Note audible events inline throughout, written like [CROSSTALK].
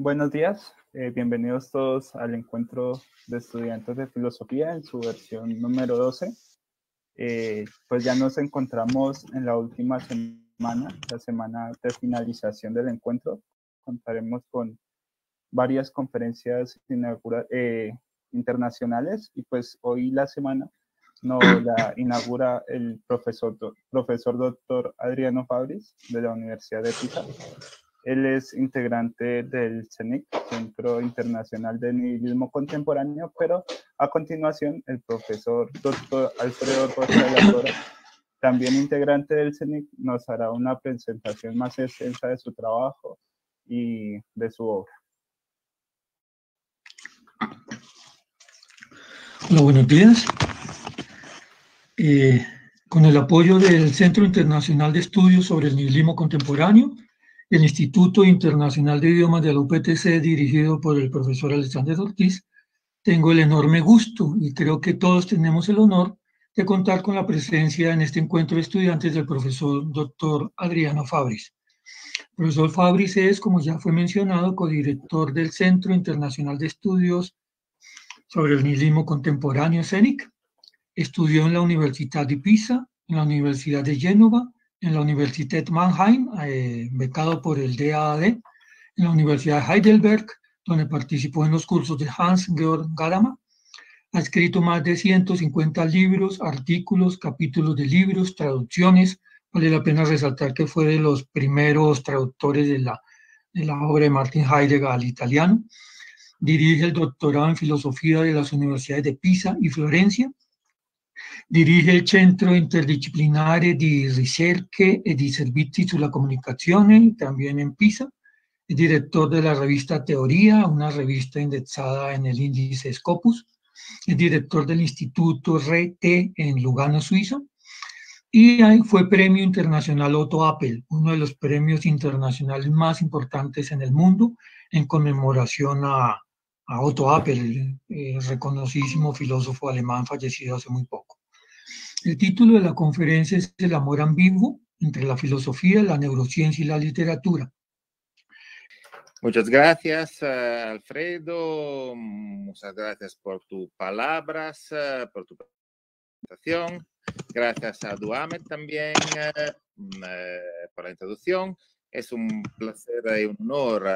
Buenos días, eh, bienvenidos todos al encuentro de estudiantes de filosofía en su versión número 12. Eh, pues ya nos encontramos en la última semana, la semana de finalización del encuentro. Contaremos con varias conferencias eh, internacionales y pues hoy la semana nos la inaugura el profesor, profesor doctor Adriano Fabris de la Universidad de Pisa él es integrante del CENIC, Centro Internacional de Nihilismo Contemporáneo, pero a continuación el profesor Dr. Alfredo Rocha también integrante del CENIC, nos hará una presentación más extensa de su trabajo y de su obra. Hola, buenos días. y eh, con el apoyo del Centro Internacional de Estudios sobre el Nihilismo Contemporáneo, el Instituto Internacional de Idiomas de la UPTC, dirigido por el profesor Alexander Ortiz, tengo el enorme gusto y creo que todos tenemos el honor de contar con la presencia en este encuentro de estudiantes del profesor doctor Adriano Fabris. El profesor Fabris es, como ya fue mencionado, codirector del Centro Internacional de Estudios sobre el Nihilismo Contemporáneo CENIC. Estudió en la Universidad de Pisa, en la Universidad de Génova en la Universidad Mannheim, eh, becado por el DAAD, en la Universidad de Heidelberg, donde participó en los cursos de Hans-Georg Gadamer. Ha escrito más de 150 libros, artículos, capítulos de libros, traducciones. Vale la pena resaltar que fue de los primeros traductores de la, de la obra de Martin Heidegger al italiano. Dirige el doctorado en filosofía de las universidades de Pisa y Florencia Dirige el Centro Interdisciplinare di Ricerche e di Servizi sulla Comunicazione, también en Pisa. Es director de la revista Teoría, una revista indexada en el índice Scopus. Es director del Instituto RE en Lugano, Suiza. Y ahí fue Premio Internacional Otto Apple, uno de los premios internacionales más importantes en el mundo, en conmemoración a, Otto Appel, el reconocidísimo filósofo alemán fallecido hace muy poco. El título de la conferencia es El amor ambiguo entre la filosofía, la neurociencia y la literatura. Muchas gracias, eh, Alfredo. Muchas gracias por tus palabras, eh, por tu presentación. Gracias a Duame también eh, mm, por la introducción. Es un placer y un honor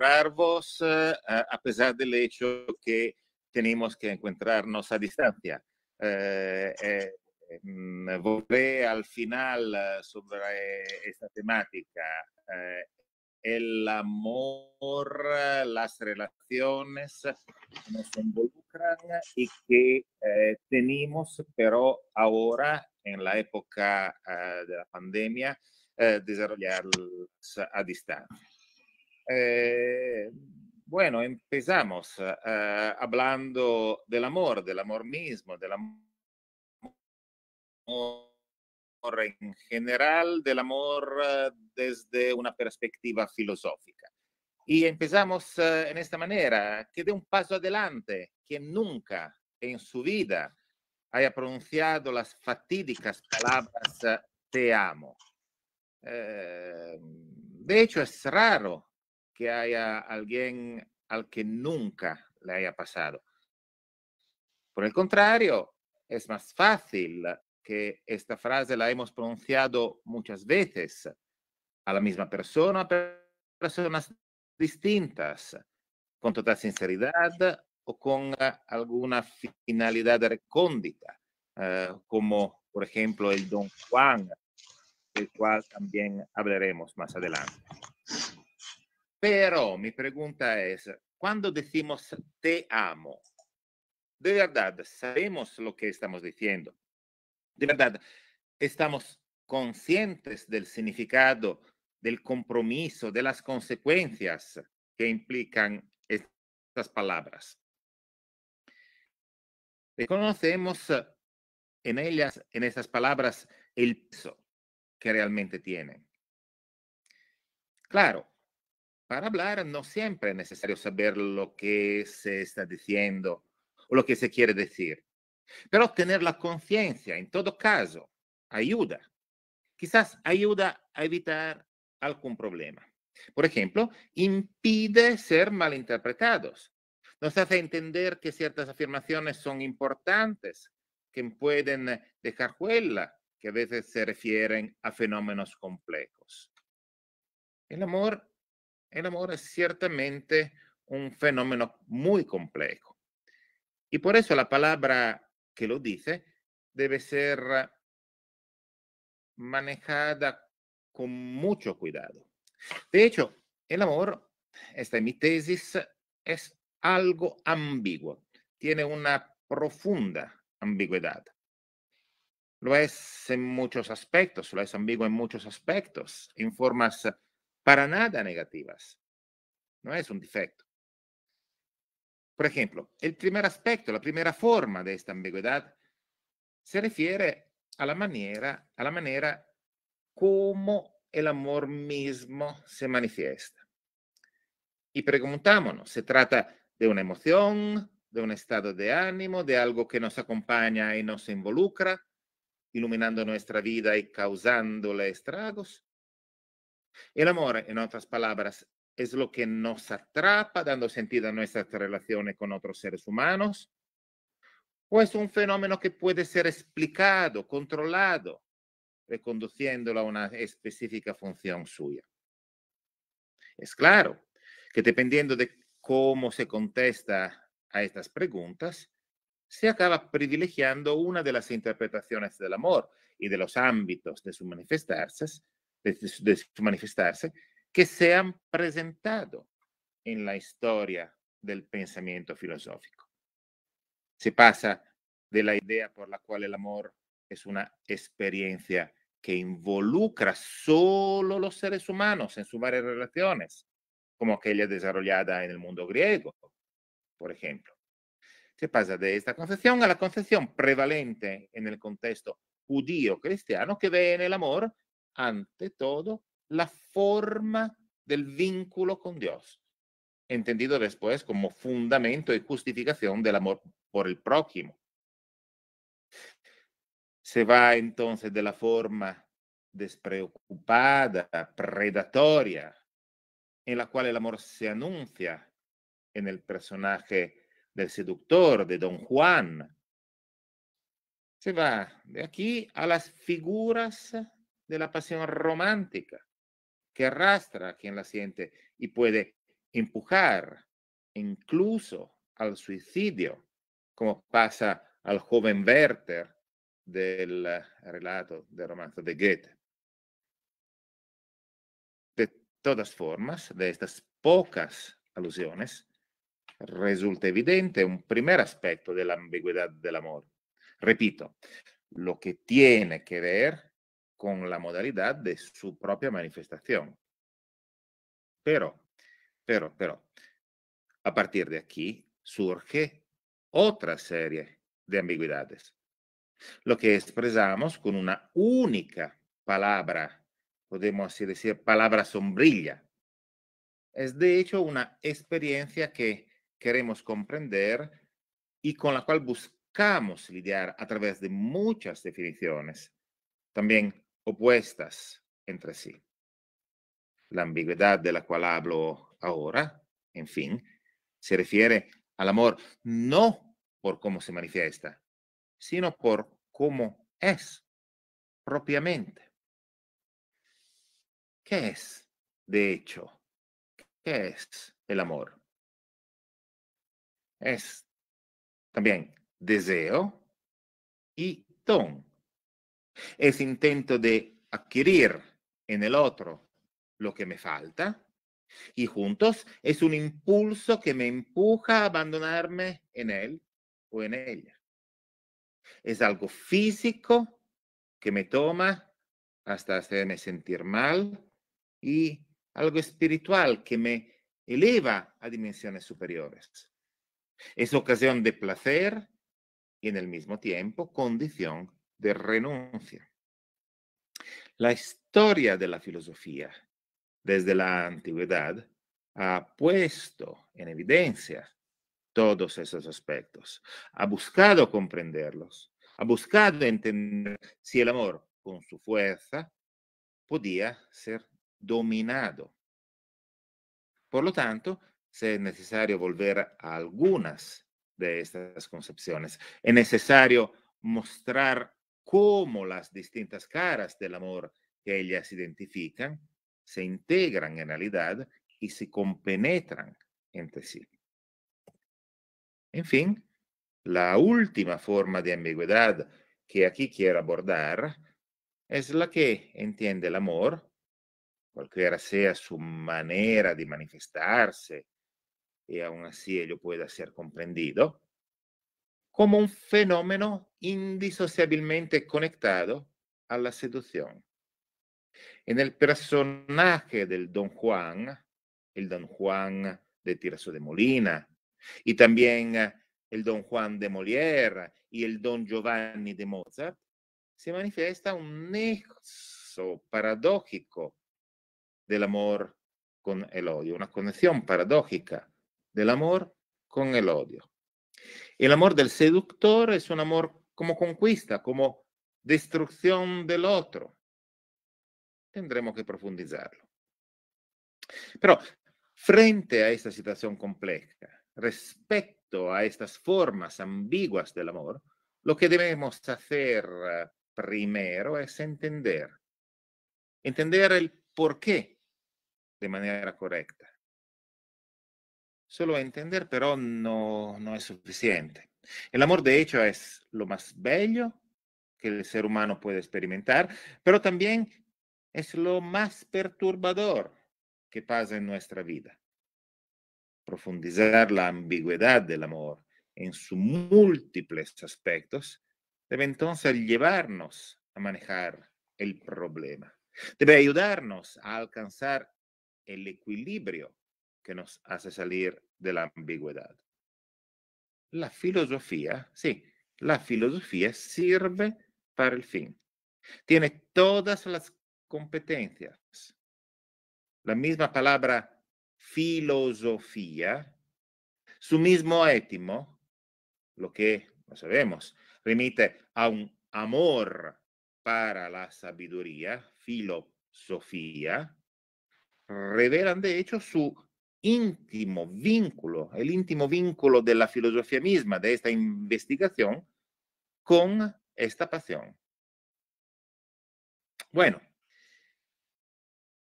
eh, a pesar del hecho que tenemos que encontrarnos a distancia eh, eh mm, volveré al final eh, sobre esta temática. Eh, el amor, las relaciones nos involucran y que tenemos, pero ahora, en la época de la pandemia, desarrollar a distancia. Bueno, empezamos eh, eh, hablando del amor, del amor mismo, del amor en general, del amor eh, desde una perspectiva filosófica. Y empezamos en esta manera, que de un paso adelante, que nunca en su vida haya pronunciado las fatídicas palabras te amo. de hecho, es raro que haya alguien al que nunca le haya pasado. Por el contrario, es más fácil que esta frase la hemos pronunciado muchas veces a la misma persona, personas distintas, con total sinceridad o con ah, alguna finalidad recóndita, eh, como por ejemplo el don Juan, del cual también hablaremos más adelante. Pero mi pregunta es, cuando decimos te amo, de verdad sabemos lo que estamos diciendo. De verdad, estamos conscientes del significado, del compromiso, de las consecuencias que implican estas palabras. Reconocemos en ellas, en esas palabras, el peso que realmente tienen. Claro, para hablar no siempre es necesario saber lo que se está diciendo o lo que se quiere decir, pero tener la conciencia, en todo caso, ayuda. Quizás ayuda a evitar algún problema. Por ejemplo, impide ser malinterpretados. Nos hace entender que ciertas afirmaciones son importantes, que pueden dejar huella, que a veces se refieren a fenómenos complejos. El amor el amor es ciertamente un fenómeno muy complejo. Y por eso la palabra que lo dice debe ser manejada con mucho cuidado. De hecho, el amor, esta es mi tesis, es algo ambiguo, tiene una profunda ambigüedad. Lo es en muchos aspectos, lo es ambiguo en muchos aspectos, en formas para nada negativas. No es un defecto. Por ejemplo, el primer aspecto, la primera forma de esta ambigüedad se refiere a la manera, a la manera como el amor mismo se manifiesta. Y preguntámonos, ¿se trata de una emoción, de un estado de ánimo, de algo que nos acompaña y nos involucra, iluminando nuestra vida y causándole estragos? El amor, en otras palabras, es lo que nos atrapa dando sentido a nuestras relaciones con otros seres humanos, o es un fenómeno que puede ser explicado, controlado, reconduciéndolo eh, a una específica función suya. Es claro que dependiendo de cómo se contesta a estas preguntas, se acaba privilegiando una de las interpretaciones del amor y de los ámbitos de su manifestarse de, manifestarse, que se han presentado en la historia del pensamiento filosófico. Se pasa de la idea por la cual el amor es una experiencia que involucra solo los seres humanos en sus varias relaciones, como aquella desarrollada en el mundo griego, por ejemplo. Se pasa de esta concepción a la concepción prevalente en el contexto judío-cristiano que ve en el amor ante todo la forma del vínculo con Dios, entendido después como fundamento y justificación del amor por el prójimo. Se va entonces de la forma despreocupada, predatoria, en la cual el amor se anuncia en el personaje del seductor, de Don Juan. Se va de aquí a las figuras de la pasión romántica que arrastra a quien la siente y puede empujar incluso al suicidio, como pasa al joven Werther del eh, relato del romance de Goethe. De todas formas, de estas pocas alusiones, resulta evidente un primer aspecto de la ambigüedad del amor. Repito, lo que tiene que ver con la modalidad de su propia manifestación. Pero, pero, pero, a partir de aquí surge otra serie de ambigüedades. Lo que expresamos con una única palabra, podemos así decir, palabra sombrilla. Es de hecho una experiencia que queremos comprender y con la cual buscamos lidiar a través de muchas definiciones. También opuestas entre sí. La ambigüedad de la cual hablo ahora, en fin, se refiere al amor no por cómo se manifiesta, sino por cómo es propiamente. ¿Qué es, de hecho? ¿Qué es el amor? Es también deseo y don es intento de adquirir en el otro lo que me falta y juntos es un impulso que me empuja a abandonarme en él o en ella. Es algo físico que me toma hasta hacerme sentir mal y algo espiritual que me eleva a dimensiones superiores. Es ocasión de placer y en el mismo tiempo condición de renuncia. La historia de la filosofía desde la antigüedad ha puesto en evidencia todos esos aspectos, ha buscado comprenderlos, ha buscado entender si el amor con su fuerza podía ser dominado. Por lo tanto, es necesario volver a algunas de estas concepciones, es necesario mostrar cómo las distintas caras del amor que ellas identifican se integran en realidad y se compenetran entre sí. En fin, la última forma de ambigüedad que aquí quiero abordar es la que entiende el amor, cualquiera sea su manera de manifestarse, y aún así ello pueda ser comprendido, como un fenómeno indisociablemente conectado a la seducción. En el personaje del Don Juan, el Don Juan de Tirso de Molina, y también eh, el Don Juan de Molière y el Don Giovanni de Mozart, se manifiesta un nexo paradójico del amor con el odio, una conexión paradójica del amor con el odio. El amor del seductor es un amor como conquista, como destrucción del otro. Tendremos que profundizarlo. Pero frente a esta situación compleja, respecto a estas formas ambiguas del amor, lo que debemos hacer eh, primero es entender, entender el por qué de manera correcta Solo entender, pero no, no es suficiente. El amor, de hecho, es lo más bello que el ser humano puede experimentar, pero también es lo más perturbador que pasa en nuestra vida. Profundizar la ambigüedad del amor en sus múltiples aspectos debe entonces llevarnos a manejar el problema. Debe ayudarnos a alcanzar el equilibrio que nos hace salir de la ambigüedad. La filosofía, sí, la filosofía sirve para el fin. Tiene todas las competencias. La misma palabra filosofía, su mismo étimo, lo que no sabemos, remite a un amor para la sabiduría, filosofía, revelan de hecho su íntimo vínculo, el íntimo vínculo de la filosofía misma, de esta investigación, con esta pasión. Bueno,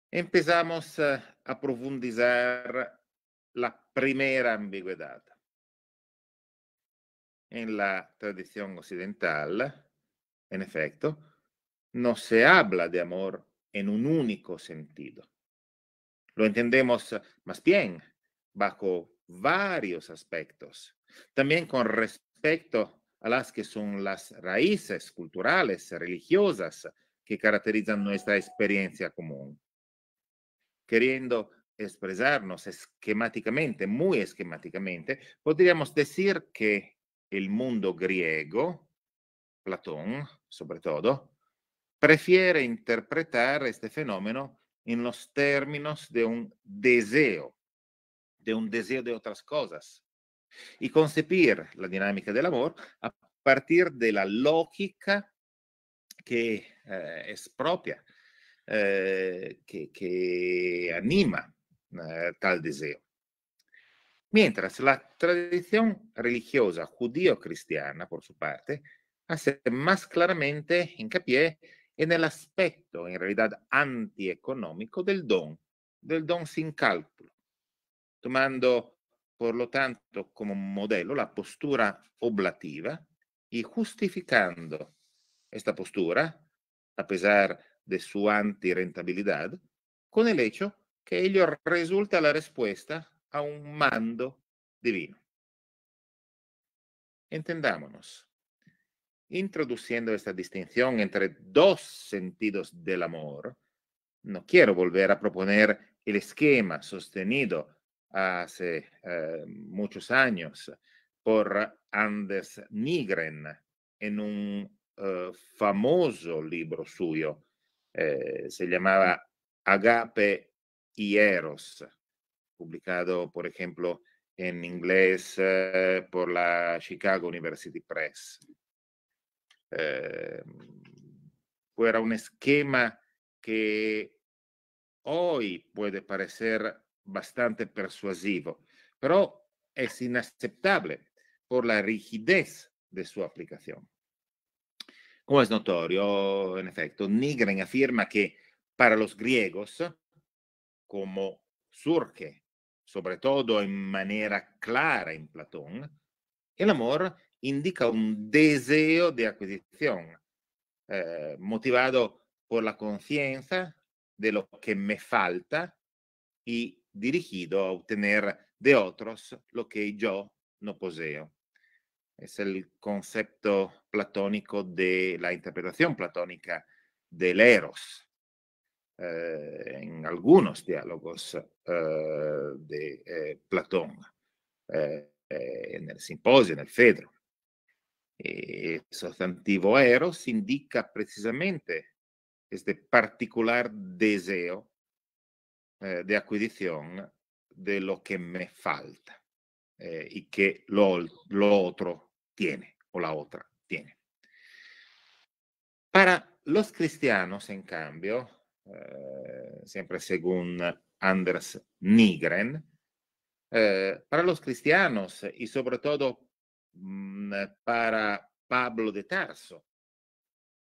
empezamos a profundizar la primera ambigüedad. En la tradición occidental, en efecto, no se habla de amor en un único sentido lo entendemos eh, más bien bajo varios aspectos. También con respecto a las que son las raíces culturales, religiosas, que caracterizan nuestra experiencia común. Queriendo expresarnos esquemáticamente, muy esquemáticamente, podríamos decir que el mundo griego, Platón sobre todo, prefiere interpretar este fenómeno en los términos de un deseo, de un deseo de otras cosas. Y concebir la dinámica del amor a partir de la lógica que eh, es propia, eh, que, anima eh, tal deseo. Mientras la tradición religiosa judío-cristiana, por su parte, hace más claramente hincapié e nell'aspetto in realtà antieconomico del don, del don sin calcolo, tomando por lo tanto come modello la postura oblativa e giustificando esta postura, a pesar de su antirentabilidad, con el hecho che ello resulta la respuesta a un mando divino. Entendámonos. introduciendo esta distinción entre dos sentidos del amor, no quiero volver a proponer el esquema sostenido hace eh, muchos años por Anders Nigren en un eh, famoso libro suyo, eh, se llamaba Agape y Eros, publicado, por ejemplo, en inglés por la Chicago University Press eh, fuera un esquema que hoy puede parecer bastante persuasivo, pero es inaceptable por la rigidez de su aplicación. Como es notorio, en efecto, Nigren afirma que para los griegos, como surge sobre todo en manera clara en Platón, el amor indica un deseo de adquisición eh, motivado por la conciencia de lo que me falta y dirigido a obtener de otros lo que yo no poseo. Es el concepto platónico de la interpretación platónica del eros. Eh, en algunos diálogos eh, de Platón, en el simposio, en el Fedro el eh, sustantivo eros indica precisamente este particular deseo eh, de adquisición de lo que me falta eh, y que lo, otro tiene o la otra tiene. Para los cristianos, en cambio, siempre según Anders Nigren, para los cristianos y sobre todo Mm, para Pablo de Tarso,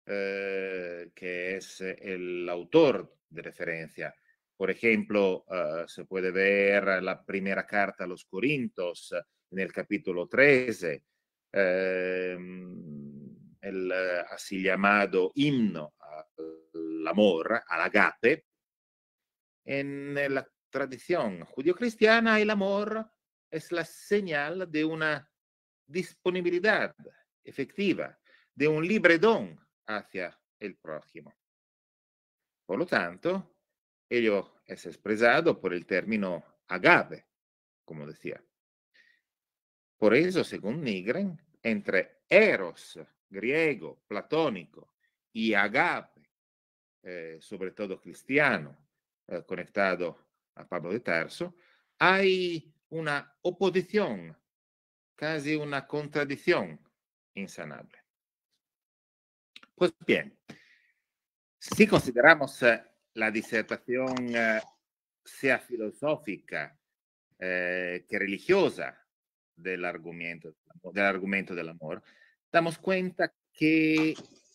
eh, que es eh, el autor de referencia. Por ejemplo, eh, se puede ver la primera carta a los Corintios en el capítulo 13, mm, el así llamado himno al amor, al agape. En la tradición judio-cristiana, el amor es la señal de una disponibilidad efectiva de un libre don hacia el prójimo. Por lo tanto, ello es expresado por el término agave, como decía. Por eso, según Nigren, entre eros griego, platónico, y agape, eh, sobre todo cristiano, eh, conectado a Pablo de Tarso, hay una oposición casi una contradicción insanable. Pues bien, si consideramos eh, la disertación eh, sea filosófica eh, que religiosa del argumento, del argumento del amor, damos cuenta que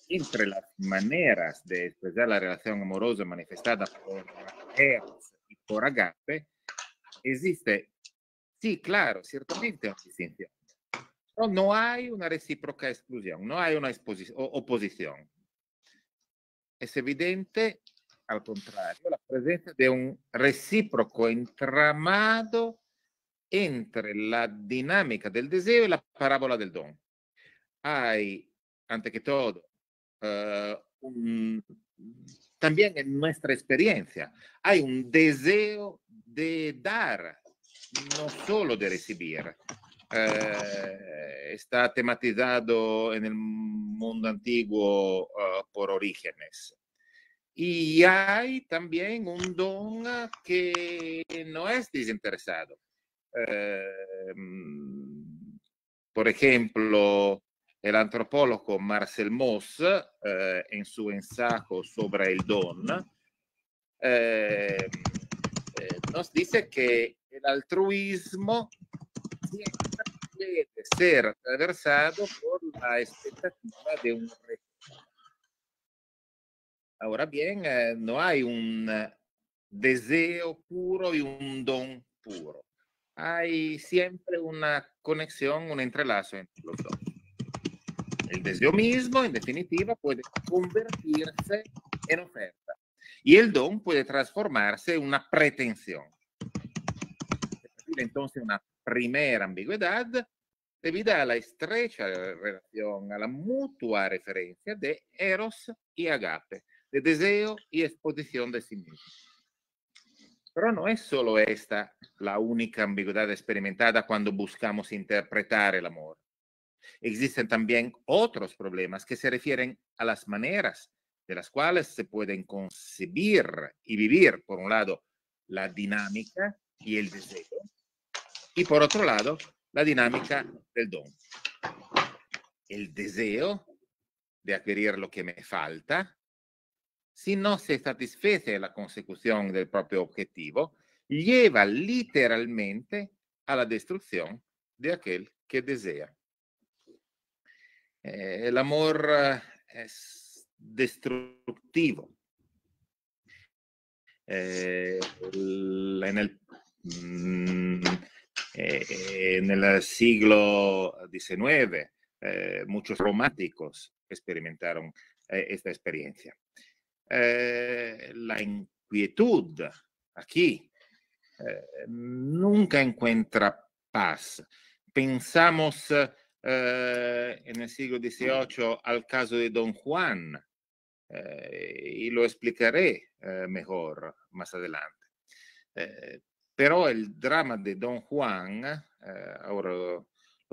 entre las maneras de expresar la relación amorosa manifestada por Eros y por Agape, existe Sí, claro, ciertamente hay No, hay una recíproca exclusión, no hay una oposición. Es evidente, al contrario, la presencia de un recíproco entramado entre la dinámica del deseo y la parábola del don. Hay, ante que todo, eh, también en nuestra experiencia, hay un deseo de dar no solo de recibir. Eh, está tematizado en el mundo antiguo eh, por Orígenes. Y hay también un don que no es desinteresado. Eh, por ejemplo, el antropólogo Marcel moss en su ensayo sobre el don, nos dice que el altruismo tiene ser atravesado por la expectativa de un Ahora bien, eh, no hay un eh, deseo puro y un don puro. Hay siempre una conexión, un entrelazo entre los dos. El deseo mismo, en definitiva, puede convertirse en oferta y el don puede transformarse en una pretensión entonces una primera ambigüedad debido a la estrecha relación, a la mutua referencia de Eros y Agape, de deseo y exposición de sí mismo. Pero no es solo esta la única ambigüedad experimentada cuando buscamos interpretar el amor. Existen también otros problemas que se refieren a las maneras de las cuales se pueden concebir y vivir, por un lado, la dinámica y el deseo, y por otro lado la dinámica del don. El deseo de adquirir lo que me falta, si no se satisface la consecución del propio objetivo, lleva literalmente a la destrucción de aquel que desea. Eh, el amor eh, es destructivo. Eh, en el, mm, eh, en el siglo XIX, eh, muchos románticos experimentaron eh, esta experiencia. la inquietud aquí nunca encuentra paz. Pensamos en el siglo XVIII al caso de Don Juan, y lo explicaré mejor más adelante. Pero el drama de Don Juan, eh, ahora lo,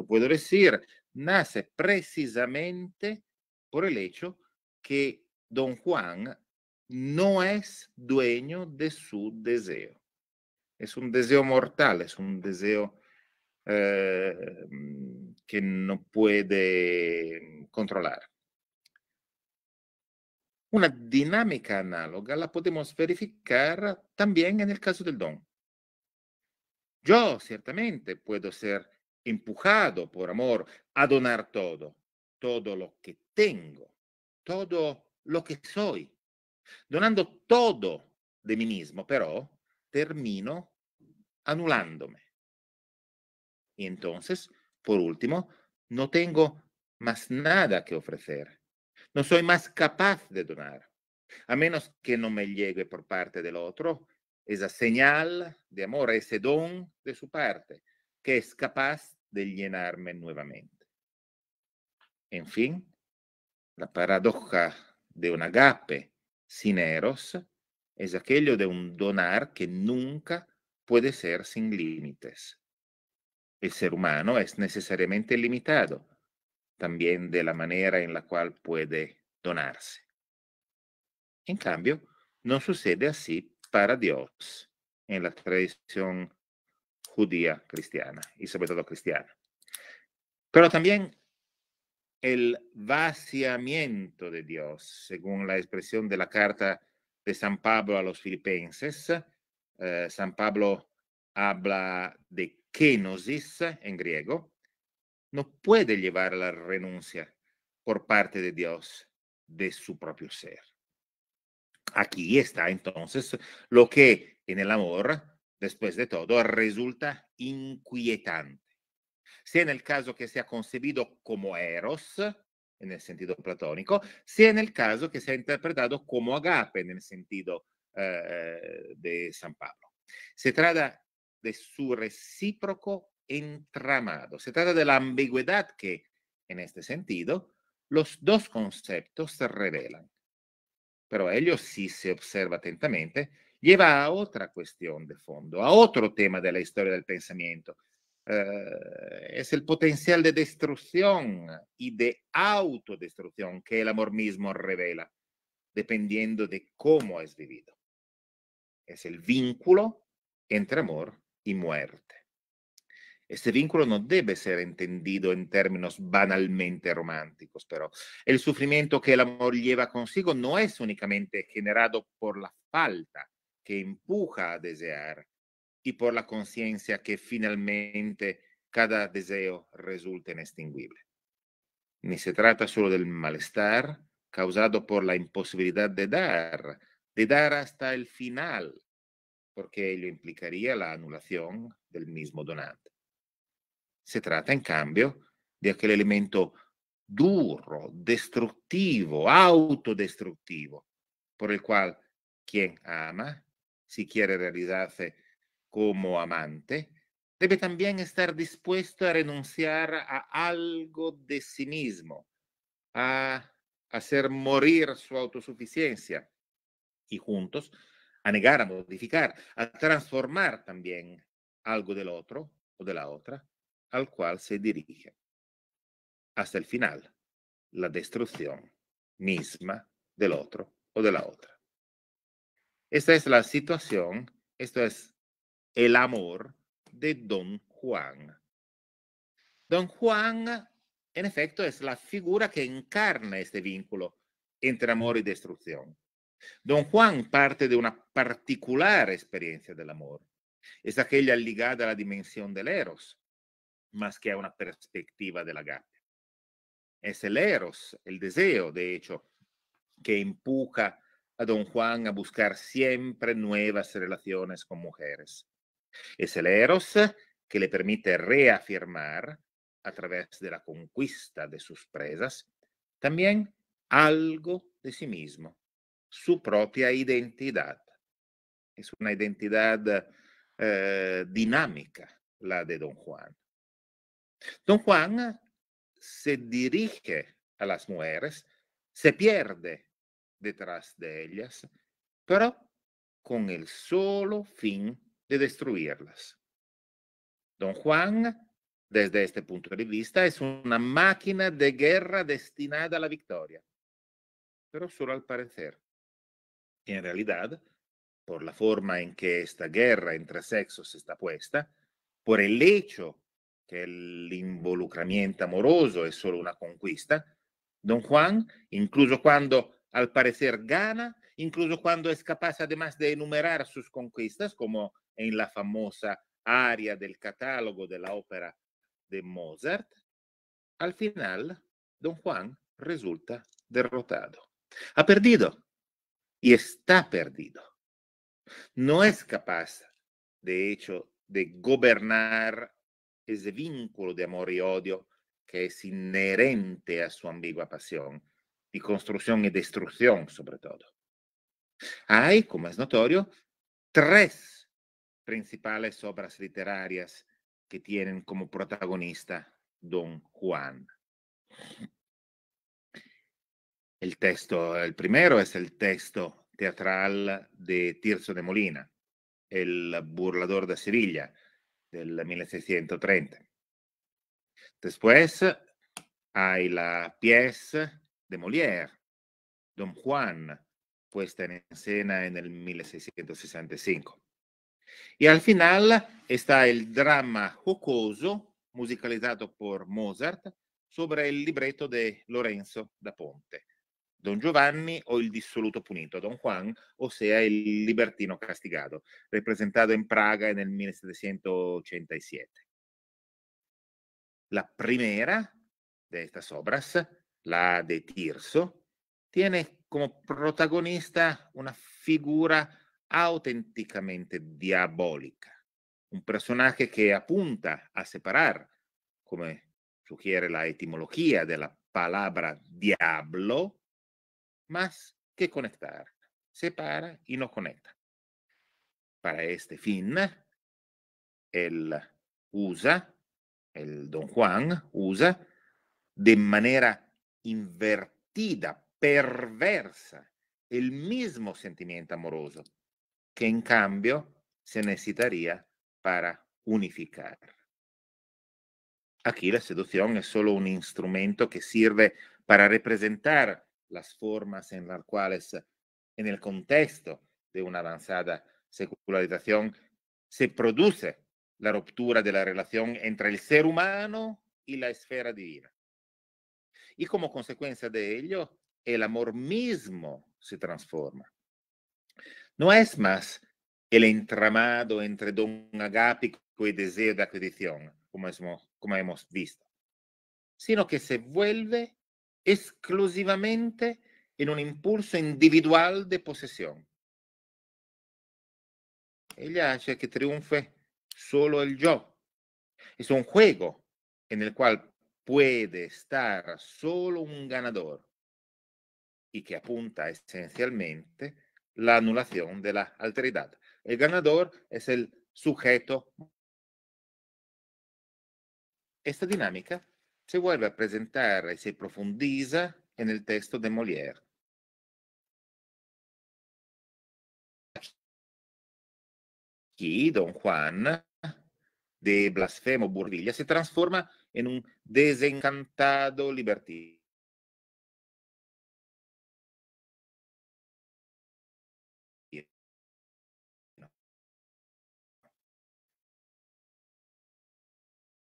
puedo decir, nace precisamente por el hecho que Don Juan no es dueño de su deseo. Es un deseo mortal, es un deseo eh, mm, que no puede controlar. Una dinámica análoga la podemos verificar también en el caso del don. Yo ciertamente puedo ser empujado por amor a donar todo, todo lo que tengo, todo lo que soy, donando todo de mí mismo, pero termino anulándome. Y entonces, por último, no tengo más nada que ofrecer. No soy más capaz de donar, a menos que no me llegue por parte del otro esa señal de amor, ese don de su parte, que es capaz de llenarme nuevamente. En fin, la paradoja de un agape sin eros es aquello de un donar que nunca puede ser sin límites. El ser humano es necesariamente limitado, también de la manera en la cual puede donarse. En cambio, no sucede así para Dios en la tradición judía cristiana y sobre todo cristiana. Pero también el vaciamiento de Dios, según la expresión de la carta de San Pablo a los filipenses. Eh, San Pablo habla de kenosis en griego. No puede llevar a la renuncia por parte de Dios de su propio ser. Aquí está entonces lo que en el amor, después de todo, resulta inquietante. Sea en el caso que sea concebido como eros, en el sentido platónico, sea en el caso que sea interpretado como agape, en el sentido eh, eh, de San Pablo. Se trata de su recíproco entramado. Se trata de la ambigüedad que, en este sentido, los dos conceptos se revelan pero ello, si se observa atentamente, lleva a otra cuestión de fondo, a otro tema de la historia del pensamiento. Eh, es el potencial de destrucción y de autodestrucción que el amor mismo revela, dependiendo de cómo es vivido. Es el vínculo entre amor y muerte. Este vínculo no debe ser entendido en términos banalmente románticos, pero el sufrimiento que el amor lleva consigo no es únicamente generado por la falta que empuja a desear y por la conciencia que finalmente cada deseo resulta inextinguible. Ni se trata solo del malestar causado por la imposibilidad de dar, de dar hasta el final, porque ello implicaría la anulación del mismo donante. Se trata, en cambio de aquel elemento duro, destructivo, autodestructivo, por el cual quien ama, si quiere realizarse como amante, debe también estar dispuesto a renunciar a algo de sí mismo, a hacer morir su autosuficiencia y juntos a negar, a modificar, a transformar también algo del otro o de la otra al cual se dirige. Hasta el final, la destrucción misma del otro o de la otra. Esta es la situación, esto es el amor de Don Juan. Don Juan, en efecto, es la figura que encarna este vínculo entre amor y destrucción. Don Juan parte de una particular experiencia del amor. Es aquella ligada a la dimensión del eros, más que a una perspectiva de la gata. Es el eros, el deseo, de hecho, que empuja a don Juan a buscar siempre nuevas relaciones con mujeres. Es el eros eh, que le permite reafirmar, a través de la conquista de sus presas, también algo de sí mismo, su propia identidad. Es una identidad eh, dinámica la de don Juan. Don Juan se dirige a las mujeres, se pierde detrás de ellas, pero con el solo fin de destruirlas. Don Juan, desde este punto de vista, es una máquina de guerra destinada a la victoria, pero solo al parecer. En realidad, por la forma en que esta guerra entre sexos está puesta, por el hecho el involucramiento amoroso es solo una conquista, Don Juan, incluso cuando al parecer gana, incluso cuando es capaz además de enumerar sus conquistas, como en la famosa área del catálogo de la ópera de Mozart, al final Don Juan resulta derrotado. Ha perdido y está perdido. No es capaz, de hecho, de gobernar ese vínculo de amor y odio que es inherente a su ambigua pasión, de construcción y destrucción sobre todo. Hay, como es notorio, tres principales obras literarias que tienen como protagonista Don Juan. El texto, el primero es el texto teatral de Tirso de Molina, el burlador de Sevilla, del 1630. Después hay la pièce de Molière, Don Juan, puesta en escena en el 1665. Y al final está el drama jocoso, musicalizzato por Mozart, sobre il libretto di Lorenzo da Ponte. Don Giovanni o il dissoluto punito, Don Juan, ossia il libertino castigato, rappresentato in Praga nel 1787. La primera de estas obras, la de Tirso, tiene come protagonista una figura autenticamente diabolica, un personaggio che apunta a separare, come sugiere la etimologia della la palabra diablo, más que conectar. Separa y no conecta. Para este fin, él usa, el don Juan usa de manera invertida, perversa, el mismo sentimiento amoroso que en cambio se necesitaría para unificar. Aquí la seducción es solo un instrumento que sirve para representar las formas en las cuales, eh, en el contexto de una avanzada secularización, se produce la ruptura de la relación entre el ser humano y la esfera divina. Y como consecuencia de ello, el amor mismo se transforma. No es más el entramado entre don agápico y deseo de adquisición, como, como hemos visto, sino que se vuelve exclusivamente en un impulso individual de posesión. Ella hace que triunfe solo el yo. Es un juego en el cual puede estar solo un ganador y que apunta esencialmente la anulación de la alteridad. El ganador es el sujeto. Esta dinámica se vuelve a presentar y se profundiza en el texto de Molière. Aquí Don Juan de blasfemo Burvilla se transforma en un desencantado libertino.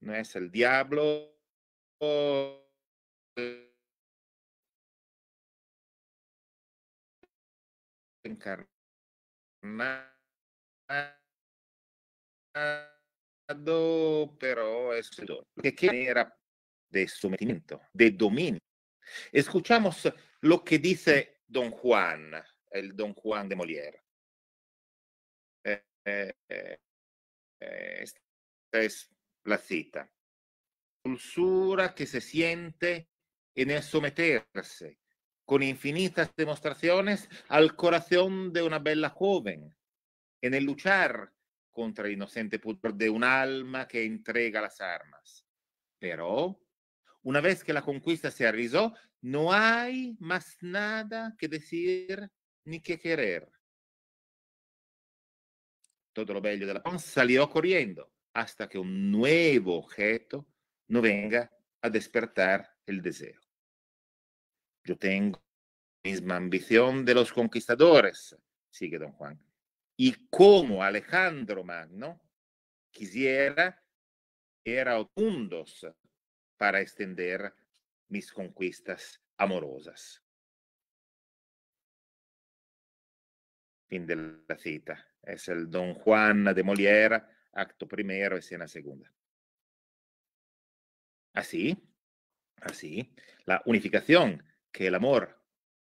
No es el diablo eh, encarnado, [LAUGHS] pero es que era de sometimiento, de dominio. Escuchamos lo que dice Don Juan, el Don Juan de Molière. Eh, eh, esta es la cita dulzura que se siente en el someterse, con infinitas demostraciones, al corazón de una bella joven, en el luchar contra el inocente pudor de un alma que entrega las armas. Pero, una vez que la conquista se arriesgó, no hay más nada que decir ni que querer. Todo lo bello de la pan salió corriendo hasta que un nuevo objeto no venga a despertar el deseo. Yo tengo misma ambición de los conquistadores, sigue don Juan, y como Alejandro Magno quisiera, era otundos para extender mis conquistas amorosas. Fin de la cita. Es el Don Juan de Molière, acto primero, escena segunda. Así, así, la unificación que el amor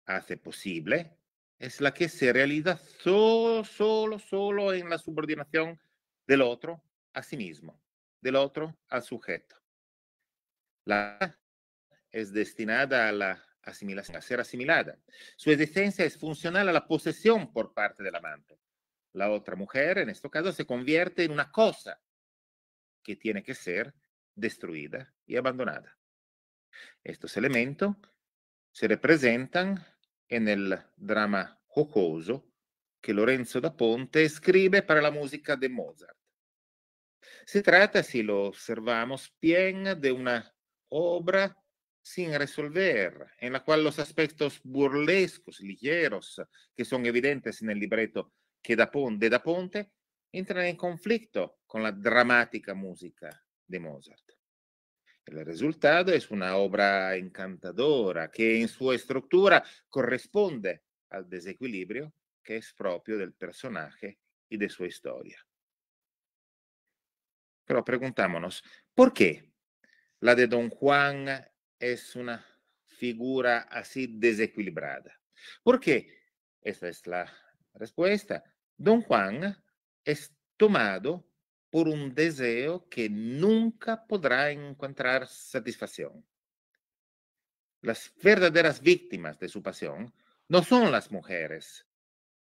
hace posible es la que se realiza solo, solo, solo en la subordinación del otro a sí mismo, del otro al sujeto. La es destinada a la asimilación, a ser asimilada. Su existencia es funcional a la posesión por parte del amante. La otra mujer, en este caso, se convierte en una cosa que tiene que ser destruita e abbandonata. Estos elementos si representan nel dramma drama che Lorenzo da Ponte scrive per la musica di Mozart. Si tratta, si lo observamos bien, de una obra sin resolver, in la quale los aspectos burlescos, ligeros, que son evidentes en el libreto que da Ponte, de Da Ponte, entran en conflicto con la drammatica musica de Mozart. El resultado es una obra encantadora que en su estructura corresponde al desequilibrio que es propio del personaje y de su historia. Pero preguntámonos, ¿por qué la de Don Juan es una figura así desequilibrada? ¿Por qué? Esta es la respuesta. Don Juan es tomado por un deseo que nunca podrá encontrar satisfacción. Las verdaderas víctimas de su pasión no son las mujeres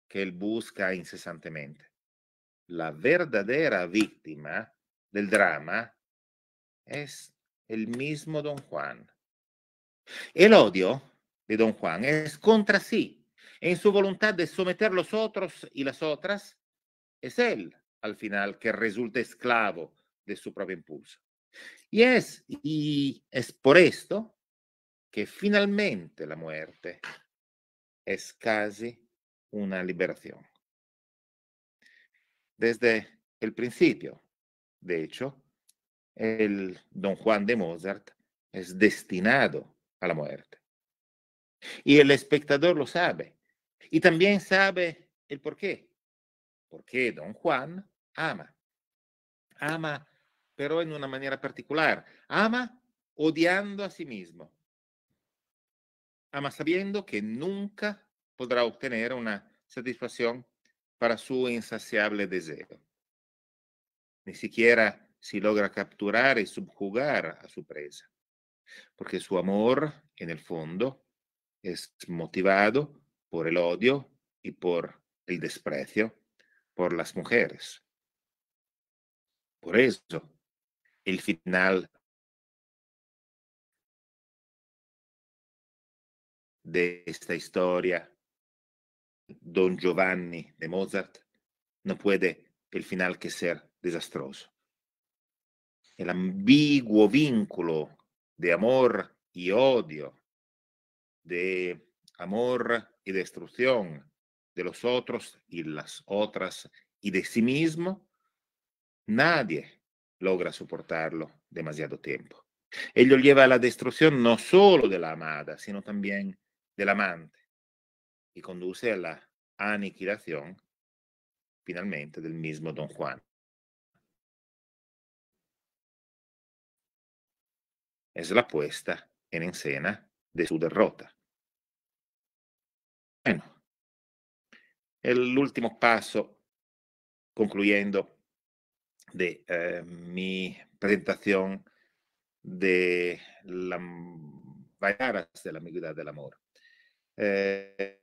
que él busca incesantemente. La verdadera víctima del drama es el mismo don Juan. El odio de don Juan es contra sí. En su voluntad de someter los otros y las otras, es él al final que resulta esclavo de su propio impulso. Y es, es por esto que finalmente la muerte es casi una liberación. Desde el principio, de hecho, el don Juan de Mozart es destinado a la muerte. Y el espectador lo sabe. Y también sabe el por qué. Porque don Juan ama. Ama, pero en una manera particular. Ama odiando a sí mismo. Ama sabiendo que nunca podrá obtener una satisfacción para su insaciable deseo. Ni siquiera si logra capturar y subjugar a su presa, porque su amor, en el fondo, es motivado por el odio y por el desprecio por las mujeres. Por eso, el final de esta historia, Don Giovanni de Mozart, no puede el final que ser desastroso. El ambiguo vínculo de amor y odio, de amor y destrucción de los otros y las otras y de sí mismo, Nadie logra soportarlo demasiado tiempo. Ello lleva a la destrucción no solo de la amada, sino también del amante, y conduce a la aniquilación, finalmente, del mismo don Juan. Es la puesta en escena de su derrota. Bueno, el último paso, concluyendo de eh, mi presentación de las mm, de la ambigüedad del amor. Eh,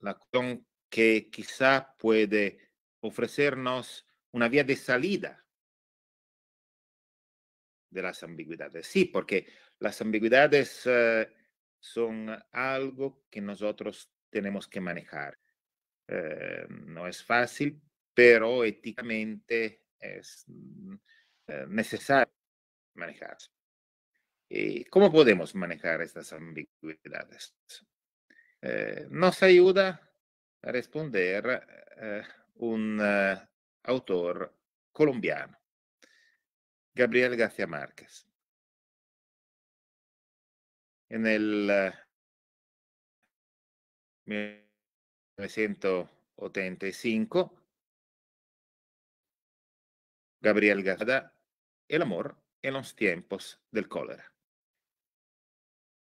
la cuestión que quizá puede ofrecernos una vía de salida de las ambigüedades. Sí, porque las ambigüedades eh, son algo que nosotros tenemos que manejar. no es fácil pero éticamente es mm, eh, necesario manejarse. Eh, ¿Cómo podemos manejar estas ambigüedades? Eh, nos ayuda a responder un autor colombiano, Gabriel García Márquez. En el 1985 Gabriel Gada, el amor en los tiempos del cólera.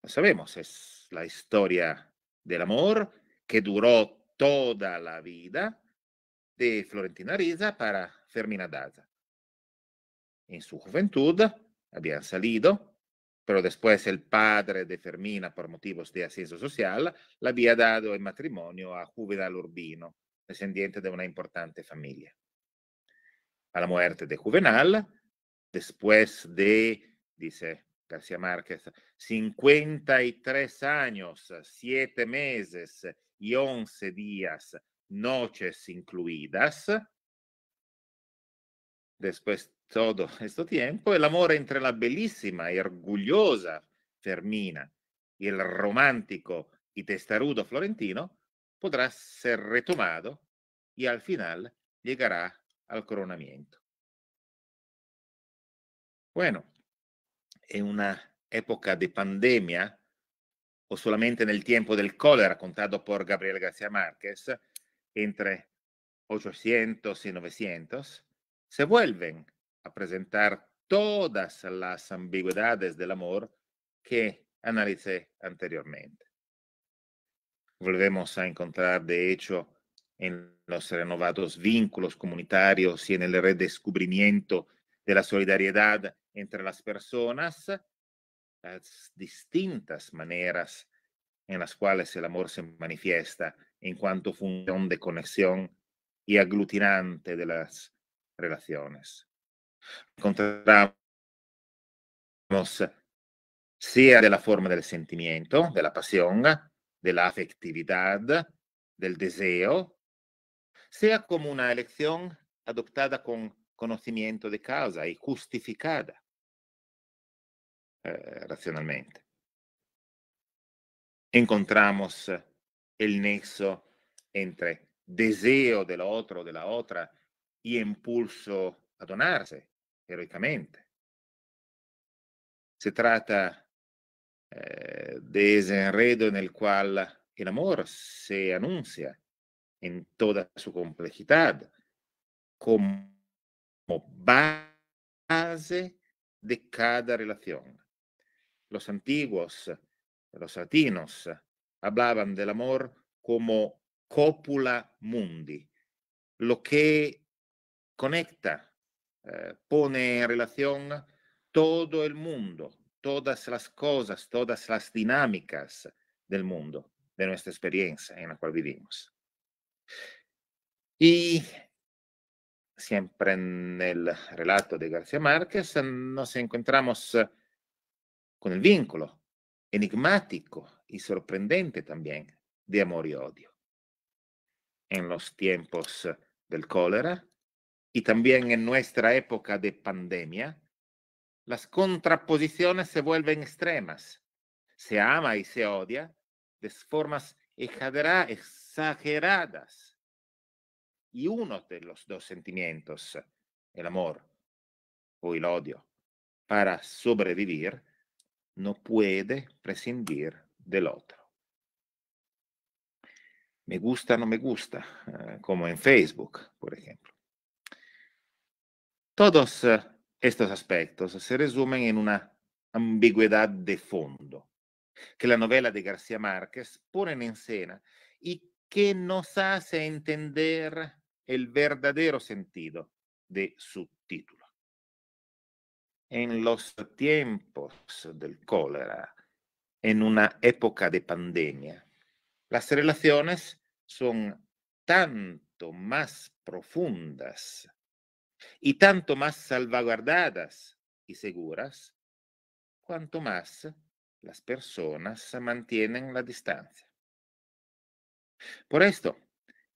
Lo sabemos, es la historia del amor que duró toda la vida de Florentina Risa para Fermina Daza. En su juventud habían salido, pero después el padre de Fermina, por motivos de ascenso social, la había dado en matrimonio a Juvenal Urbino, descendiente de una importante familia a la muerte de Juvenal, después de, dice García Márquez, 53 años, siete meses y once días, noches incluidas. Después todo este tiempo, el amor entre la bellísima y orgullosa Fermina y el romántico y testarudo florentino podrá ser retomado y al final llegará al coronamiento. Bueno, en una época de pandemia, o solamente en el tiempo del cólera contado por Gabriel García Márquez, entre 800 y 900, se vuelven a presentar todas las ambigüedades del amor que analicé anteriormente. Volvemos a encontrar, de hecho, en los renovados vínculos comunitarios y en el redescubrimiento de la solidaridad entre las personas, las distintas maneras en las cuales el amor se manifiesta en cuanto función de conexión y aglutinante de las relaciones. Encontramos de la forma del sentimiento, de la pasión, de la afectividad, del deseo, sea como una elección adoptada con conocimiento de causa y justificada eh, racionalmente. Encontramos eh, el nexo entre deseo del otro o de la otra y impulso a donarse heroicamente. Se trata eh, de ese enredo en el cual el amor se anuncia en toda su complejidad como base de cada relación. Los antiguos, los latinos, hablaban del amor como cópula mundi, lo que conecta, eh, pone en relación todo el mundo, todas las cosas, todas las dinámicas del mundo, de nuestra experiencia en la cual vivimos. Y siempre en el relato de García Márquez eh, nos encontramos eh, con el vínculo enigmático y sorprendente también de amor y odio. En los tiempos del cólera y también en nuestra época de pandemia, las contraposiciones se vuelven extremas. Se ama y se odia de formas exageradas exageradas. Y uno de los dos sentimientos, el amor o el odio, para sobrevivir, no puede prescindir del otro. Me gusta, no me gusta, eh, como en Facebook, por ejemplo. Todos eh, estos aspectos se resumen en una ambigüedad de fondo que la novela de García Márquez pone en escena y que nos hace entender el verdadero sentido de su título. En los tiempos del cólera, en una época de pandemia, las relaciones son tanto más profundas y tanto más salvaguardadas y seguras, cuanto más las personas mantienen la distancia. Por esto,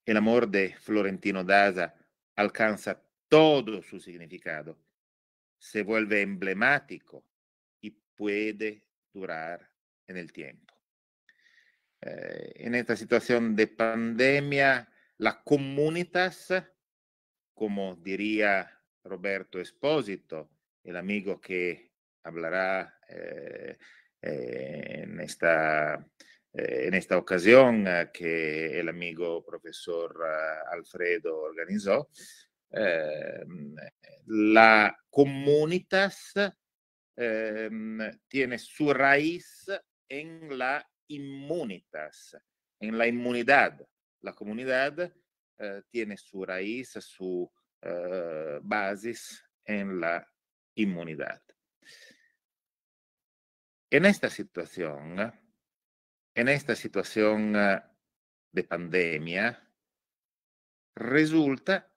el amor de Florentino Daza alcanza todo su significado, se vuelve emblemático y puede durar en el tiempo. Eh, en esta situación de pandemia, la comunitas, como diría Roberto Esposito, el amigo que hablará eh, eh, en esta eh, en esta ocasión eh, que el amigo profesor eh, Alfredo organizó, la comunitas em, tiene su raíz en la inmunitas, en la inmunidad. La comunidad tiene su raíz, su basis en la inmunidad. En esta situación, en esta situación eh, de pandemia resulta,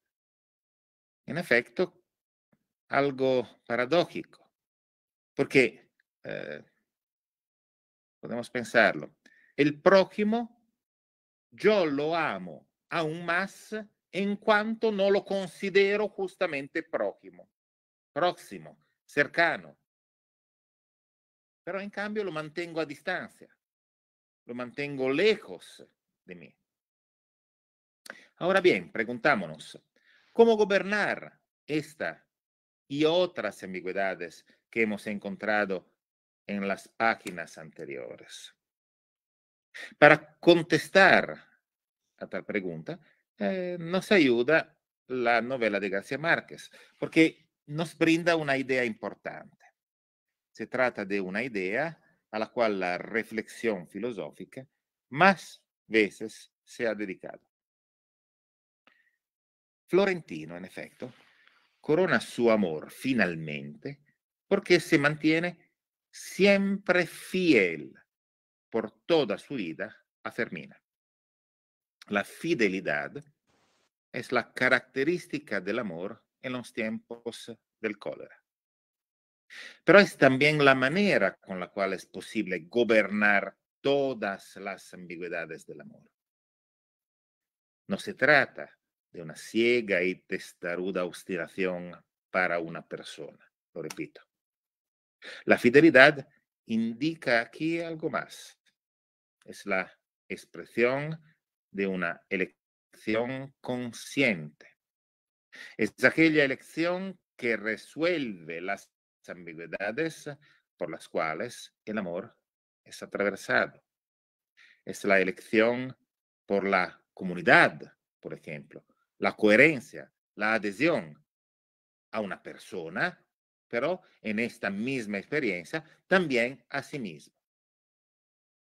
en efecto, algo paradójico, porque, eh, podemos pensarlo, el prójimo yo lo amo aún más en cuanto no lo considero justamente prójimo, próximo, cercano. Pero en cambio lo mantengo a distancia. lo mantengo lejos de mí. Ahora bien, preguntámonos, ¿cómo gobernar esta y otras ambigüedades que hemos encontrado en las páginas anteriores? Para contestar a tal pregunta, eh, nos ayuda la novela de García Márquez, porque nos brinda una idea importante. Se trata de una idea a la cual la reflexión filosófica más veces se ha dedicado. Florentino, en efecto, corona su amor finalmente porque se mantiene siempre fiel por toda tota su vida a Fermina. La fidelidad es la característica del amor en los tiempos del cólera. Pero es también la manera con la cual es posible gobernar todas las ambigüedades del amor. No se trata de una ciega y testaruda obstinación para una persona, lo repito. La fidelidad indica aquí algo más. Es la expresión de una elección consciente. Es aquella elección que resuelve las ambigüedades por las cuales el amor es atravesado. Es la elección por la comunidad, por ejemplo, la coherencia, la adhesión a una persona, pero en esta misma experiencia también a sí mismo.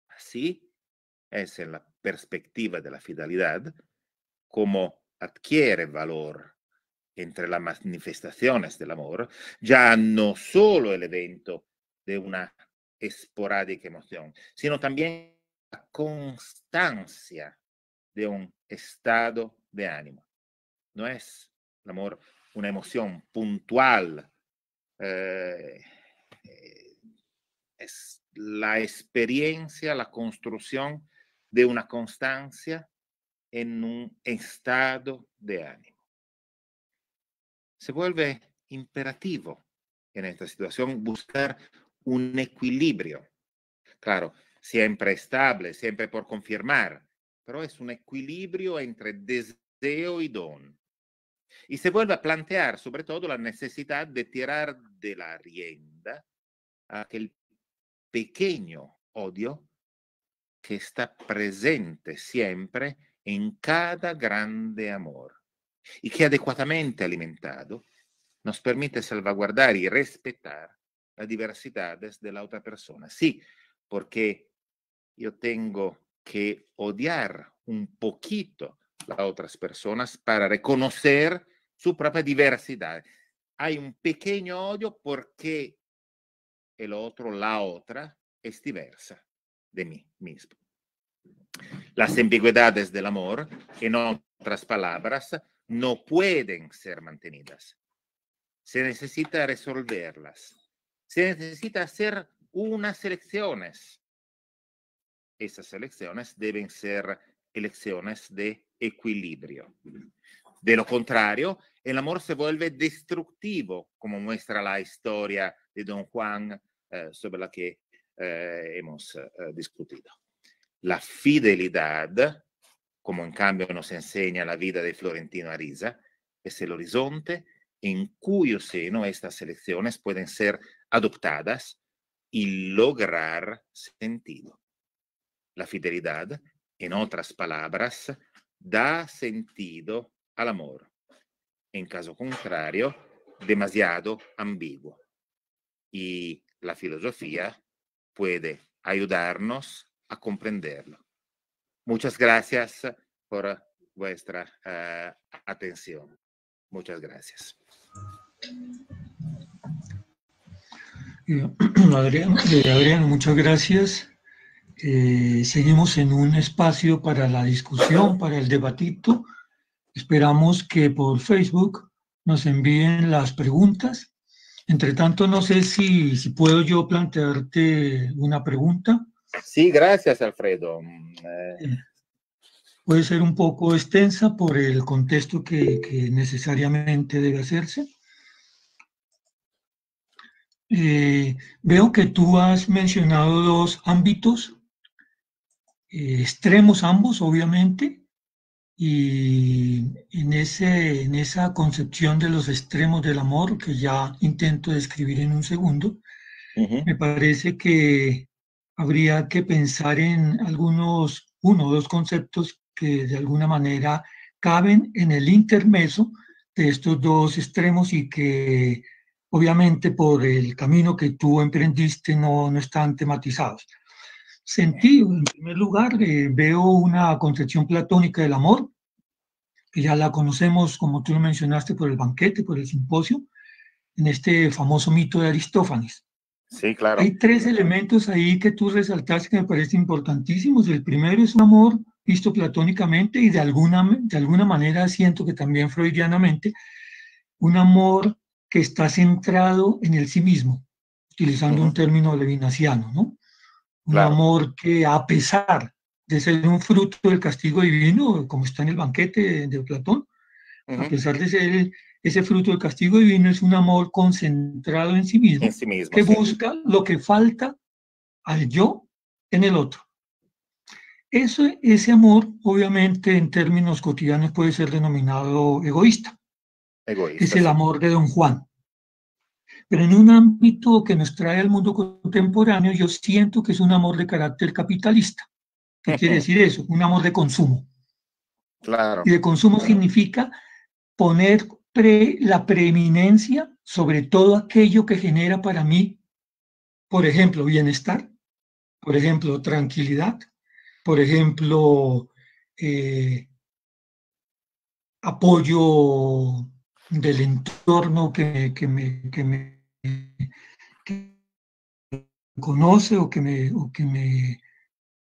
Así es en la perspectiva de la fidelidad como adquiere valor entre las manifestaciones del amor, ya no solo el evento de una esporádica emoción, sino también la constancia de un estado de ánimo. No es el amor una emoción puntual, eh, es la experiencia, la construcción de una constancia en un estado de ánimo. se vuelve imperativo en esta situación buscar un equilibrio. Claro, siempre estable, siempre por confirmar, pero es un equilibrio entre deseo y don. Y se vuelve a plantear sobre todo la necesidad de tirar de la rienda aquel pequeño odio que está presente siempre en cada grande amor. y que adecuadamente alimentado nos permite salvaguardar y respetar la diversidad de la otra persona. Sí, porque yo tengo que odiar un poquito a otras personas para reconocer su propia diversidad. Hay un pequeño odio porque el otro, la otra, es diversa de mí mismo. Las ambigüedades del amor, en otras palabras, no pueden ser mantenidas. Se necesita resolverlas. Se necesita hacer unas elecciones. Esas elecciones deben ser elecciones de equilibrio. De lo contrario, el amor se vuelve destructivo, como muestra la historia de Don Juan eh, sobre la que eh, hemos eh, discutido. La fidelidad como en cambio nos enseña la vida de Florentino Ariza, es el horizonte en cuyo seno estas elecciones pueden ser adoptadas y lograr sentido. La fidelidad, en otras palabras, da sentido al amor. En caso contrario, demasiado ambiguo. Y la filosofía puede ayudarnos a comprenderlo. Muchas gracias por vuestra eh, atención. Muchas gracias. Eh, [CLEARS THROAT] Adrián, eh, Adrián muchas gracias. seguimos en un espacio para la discusión, para el debatito. Esperamos que por Facebook nos envíen las preguntas. Entre tanto, no sé si puedo yo plantearte una pregunta. Sí, gracias, Alfredo. Mm, eh, eh, puede ser un poco extensa por el contexto que, necesariamente debe hacerse. Eh, veo que tú has mencionado dos ámbitos, extremos ambos, obviamente, y en, ese, en esa concepción de los extremos del amor, que ya intento describir en un segundo, me parece que habría que pensar en algunos, uno o dos conceptos que de alguna manera caben en el intermeso de estos dos extremos y que obviamente por el camino que tú emprendiste no, no están tematizados. Sentido, en primer lugar, eh, veo una concepción platónica del amor, que ya la conocemos, como tú lo mencionaste, por el banquete, por el simposio, en este famoso mito de Aristófanes. Sí, claro. Hay tres elementos ahí que tú resaltaste que me parecen importantísimos. El primero es un amor visto platónicamente y de alguna, de alguna manera siento que también freudianamente, un amor que está centrado en el sí mismo, utilizando un término levinasiano, ¿no? Un amor que a pesar de ser un fruto del castigo divino, como está en el banquete de, Platón, a pesar de ser ese fruto del castigo divino es un amor concentrado en sí mismo, que busca lo que falta al yo en el otro. Eso, ese amor, obviamente, en términos cotidianos puede ser denominado egoísta. egoísta es el amor de Don Juan. Pero en un ámbito que nos trae al mundo contemporáneo, yo siento que es un amor de carácter capitalista. ¿Qué [LAUGHS] quiere decir eso? Un amor de consumo. Claro. Y de consumo significa poner la preeminencia sobre todo aquello que genera para mí, por ejemplo, bienestar, por ejemplo, tranquilidad, por ejemplo, eh, apoyo del entorno que, me, que, me, que conoce o que me, que me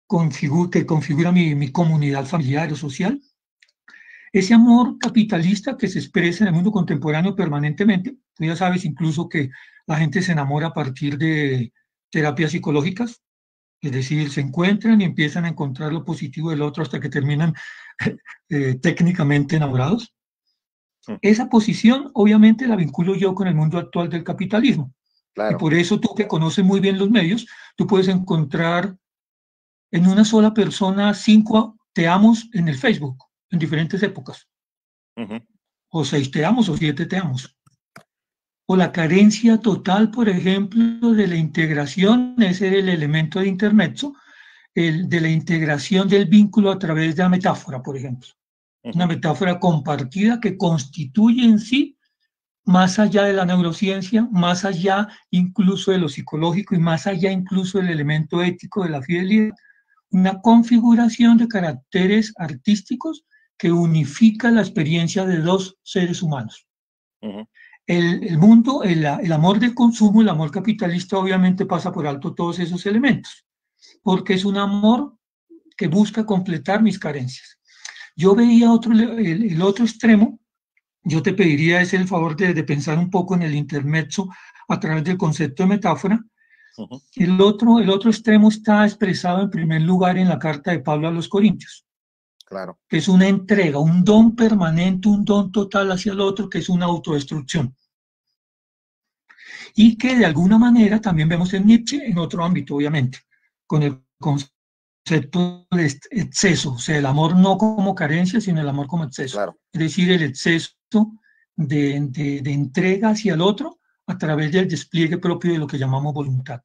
configura, que configura mi comunidad familiar o social. Ese amor capitalista que se expresa en el mundo contemporáneo permanentemente, tú ya sabes incluso que la gente se enamora a partir de terapias psicológicas, es decir, se encuentran y empiezan a encontrar lo positivo del otro hasta que terminan [LAUGHS] eh, técnicamente enamorados. Esa posición obviamente la vinculo yo con el mundo actual del capitalismo. Y por eso tú que conoces muy bien los medios, tú puedes encontrar en una sola persona cinco te amos en el Facebook en diferentes épocas. O seis te o siete te O la carencia total, por ejemplo, de la integración, ese era el elemento de intermezzo, el, de la integración del vínculo a través de la metáfora, por ejemplo. Una metáfora compartida que constituye en sí, más allá de la neurociencia, más allá incluso de lo psicológico y más allá incluso del elemento ético de la fidelidad, una configuración de caracteres artísticos que unifica la experiencia de dos seres humanos. el, mundo, el, amor del consumo, el amor capitalista obviamente pasa por alto todos esos elementos, porque es un amor que busca completar mis carencias. Yo veía otro, el, otro extremo, yo te pediría ese el favor de, pensar un poco en el intermezzo a través del concepto de metáfora. el, otro, el otro extremo está expresado en primer lugar en la carta de Pablo a los Corintios claro. Que es una entrega, un don permanente, un don total hacia el otro, que es una autodestrucción. Y que de alguna manera también vemos en Nietzsche en otro ámbito, obviamente, con el concepto de exceso, o sea, el amor no como carencia, sino el amor como exceso. Es decir, el exceso de, de, entrega hacia el otro a través del despliegue propio de lo que llamamos voluntad.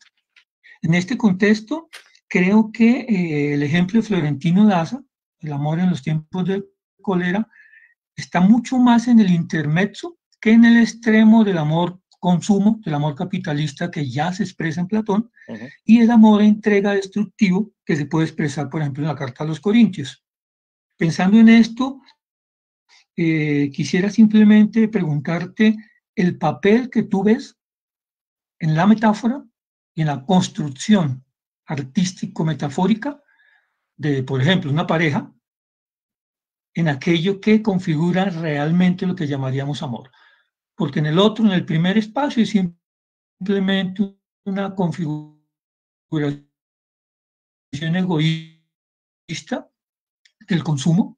En este contexto, creo que eh, el ejemplo de Florentino Daza el amor en los tiempos de cólera, está mucho más en el intermezzo que en el extremo del amor consumo, del amor capitalista que ya se expresa en Platón, y el amor entrega destructivo que se puede expresar, por ejemplo, en la carta a los Corintios. Pensando en esto, eh, quisiera simplemente preguntarte el papel que tú ves en la metáfora y en la construcción artístico-metafórica de, por ejemplo, una pareja en aquello que configura realmente lo que llamaríamos amor. Porque en el otro, en el primer espacio, es simplemente una configuración egoísta del consumo.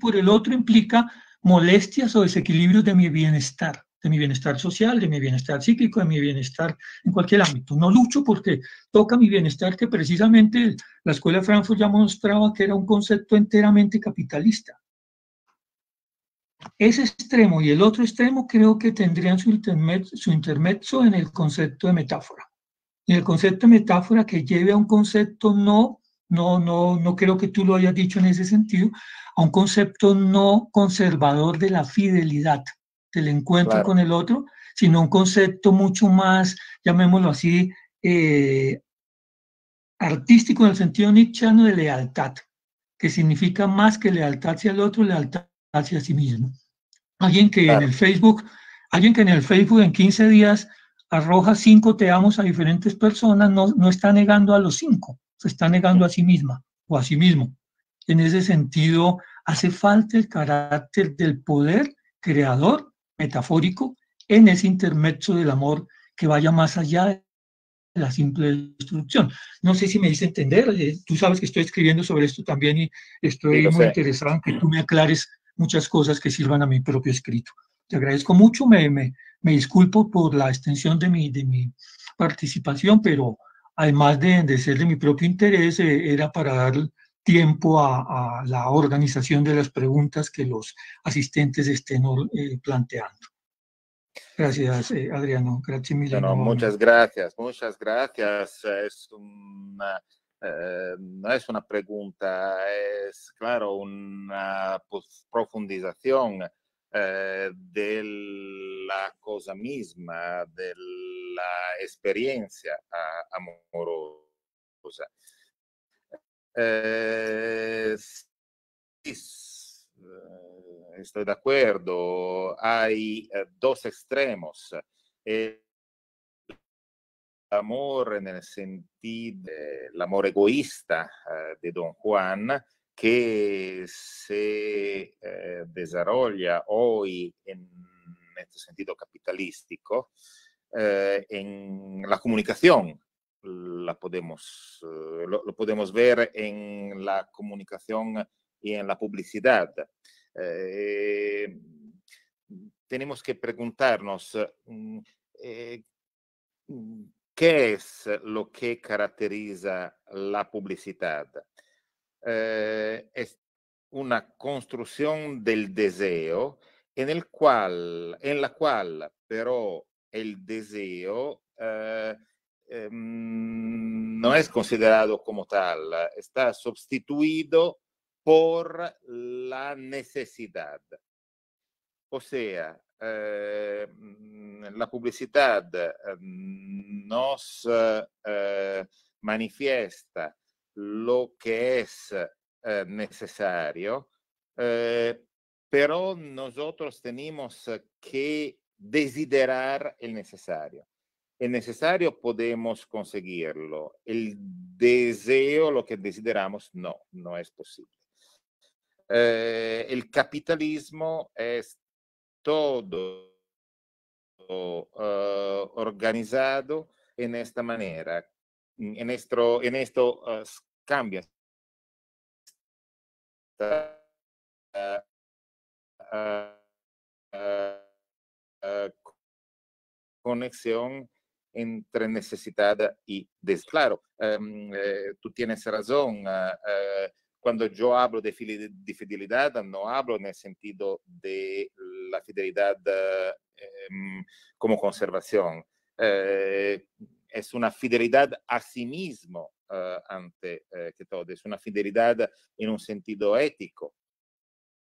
Por el otro implica molestias o desequilibrios de mi bienestar de mi bienestar social, de mi bienestar cíclico, de mi bienestar en cualquier ámbito. No lucho porque toca mi bienestar que precisamente la Escuela de Frankfurt ya mostraba que era un concepto enteramente capitalista. Ese extremo y el otro extremo creo que tendrían su, intermezzo, en el concepto de metáfora. En el concepto de metáfora que lleve a un concepto no, no, no, no creo que tú lo hayas dicho en ese sentido, a un concepto no conservador de la fidelidad del encuentro con el otro, sino un concepto mucho más, llamémoslo así, eh, artístico en el sentido nietzscheano de lealtad, que significa más que lealtad hacia el otro, lealtad hacia sí mismo. Alguien que en el Facebook, alguien que en el Facebook en 15 días arroja cinco te amos a diferentes personas, no, no está negando a los cinco, se está negando a sí misma o a sí mismo. En ese sentido, hace falta el carácter del poder creador metafórico en ese intermezzo del amor que vaya más allá de la simple destrucción. No sé si me hice entender, eh, tú sabes que estoy escribiendo sobre esto también y estoy muy interesado en que tú me aclares muchas cosas que sirvan a mi propio escrito. Te agradezco mucho, me, me, disculpo por la extensión de mi, participación, pero además de, de ser de mi propio interés, eh, era para dar tiempo a, la organización de las preguntas que los asistentes estén eh, planteando. Gracias, eh, Adriano. Gracias, Milano. muchas gracias, muchas gracias. Es eh, no es una pregunta, es, claro, una profundización de la cosa misma, de la experiencia amorosa. Eh, estoy eh, de acuerdo, hay eh, dos extremos. El amor nel sentido, l'amor egoísta eh, de Don Juan, che se desarrolla hoy en senso capitalistico, capitalístico, en la comunicazione podemos, eh, lo, podemos ver en la comunicación y en la publicidad. Eh, tenemos que preguntarnos mm, eh, qué es lo que caracteriza la publicidad. es una construcción del deseo en, el cual, en la cual pero el deseo Ehm, non è considerato come tal, está sostituito por la necessità. O sea, eh, la pubblicità ehm, nos eh, manifiesta lo che è eh, necesario, eh, pero nosotros tenemos que desiderar el necesario. es necesario, podemos conseguirlo. El deseo, lo que desideramos, no, no es posible. Eh, el capitalismo es todo eh, organizado en esta manera, en esto, en esto eh, cambia. conexión entre necesidad y desclaro em, eh, tú tienes razón. Ah, eh, cuando yo hablo de, fidelidad, no hablo en el sentido de la fidelidad eh, em, como conservación. es una fidelidad a sí mismo ante que todo, es una fidelidad en un sentido ético.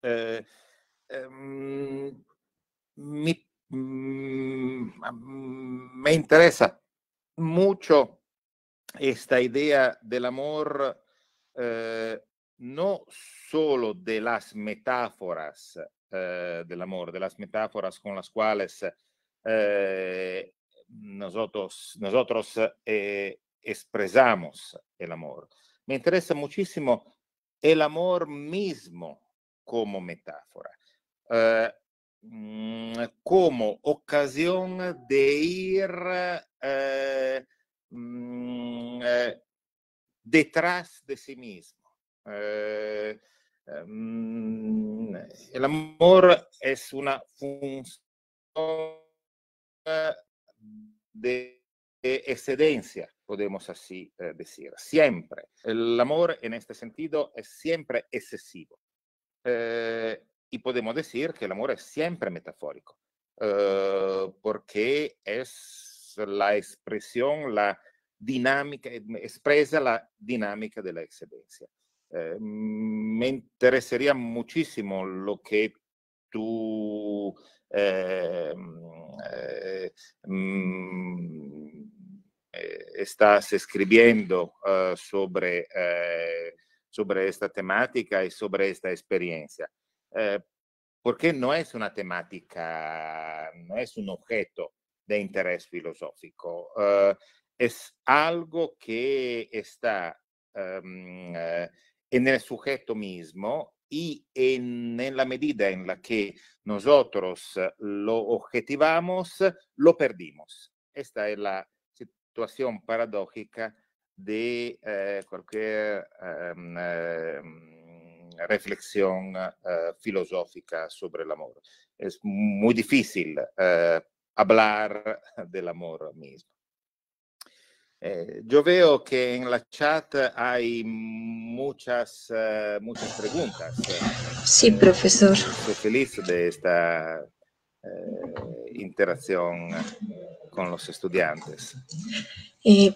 Em, Mm, mm, me interesa mucho esta idea del amor eh, no solo de las metáforas eh, del amor, de las metáforas con las cuales eh, nosotros, nosotros expresamos el amor. Me interesa muchísimo el amor mismo como metáfora. Mm, como ocasión de ir eh, mm, eh, detrás de sí mismo. Eh, em, el amor es una función de excedencia, podemos así decir, siempre. El amor en este sentido es siempre excesivo y podemos decir que el amor es siempre metafórico, eh, porque es la expresión, la dinámica, eh, expresa la dinámica de la excedencia. Eh, me interesaría muchísimo lo que tú mm, mm, estás escribiendo sobre, sobre esta temática y sobre esta experiencia. Eh, porque no es una temática, no es un objeto de interés filosófico, eh, es algo que está em, eh, en el sujeto mismo y en, la medida en la que nosotros lo objetivamos, lo perdimos. Esta es la situación paradójica de cualquier em, em, reflexión eh, filosófica sobre el amor. Es muy difícil eh, hablar del amor mismo. Eh, yo veo que en la chat hay muchas, muchas preguntas. Sí, profesor. Estoy feliz de esta interacción con los estudiantes.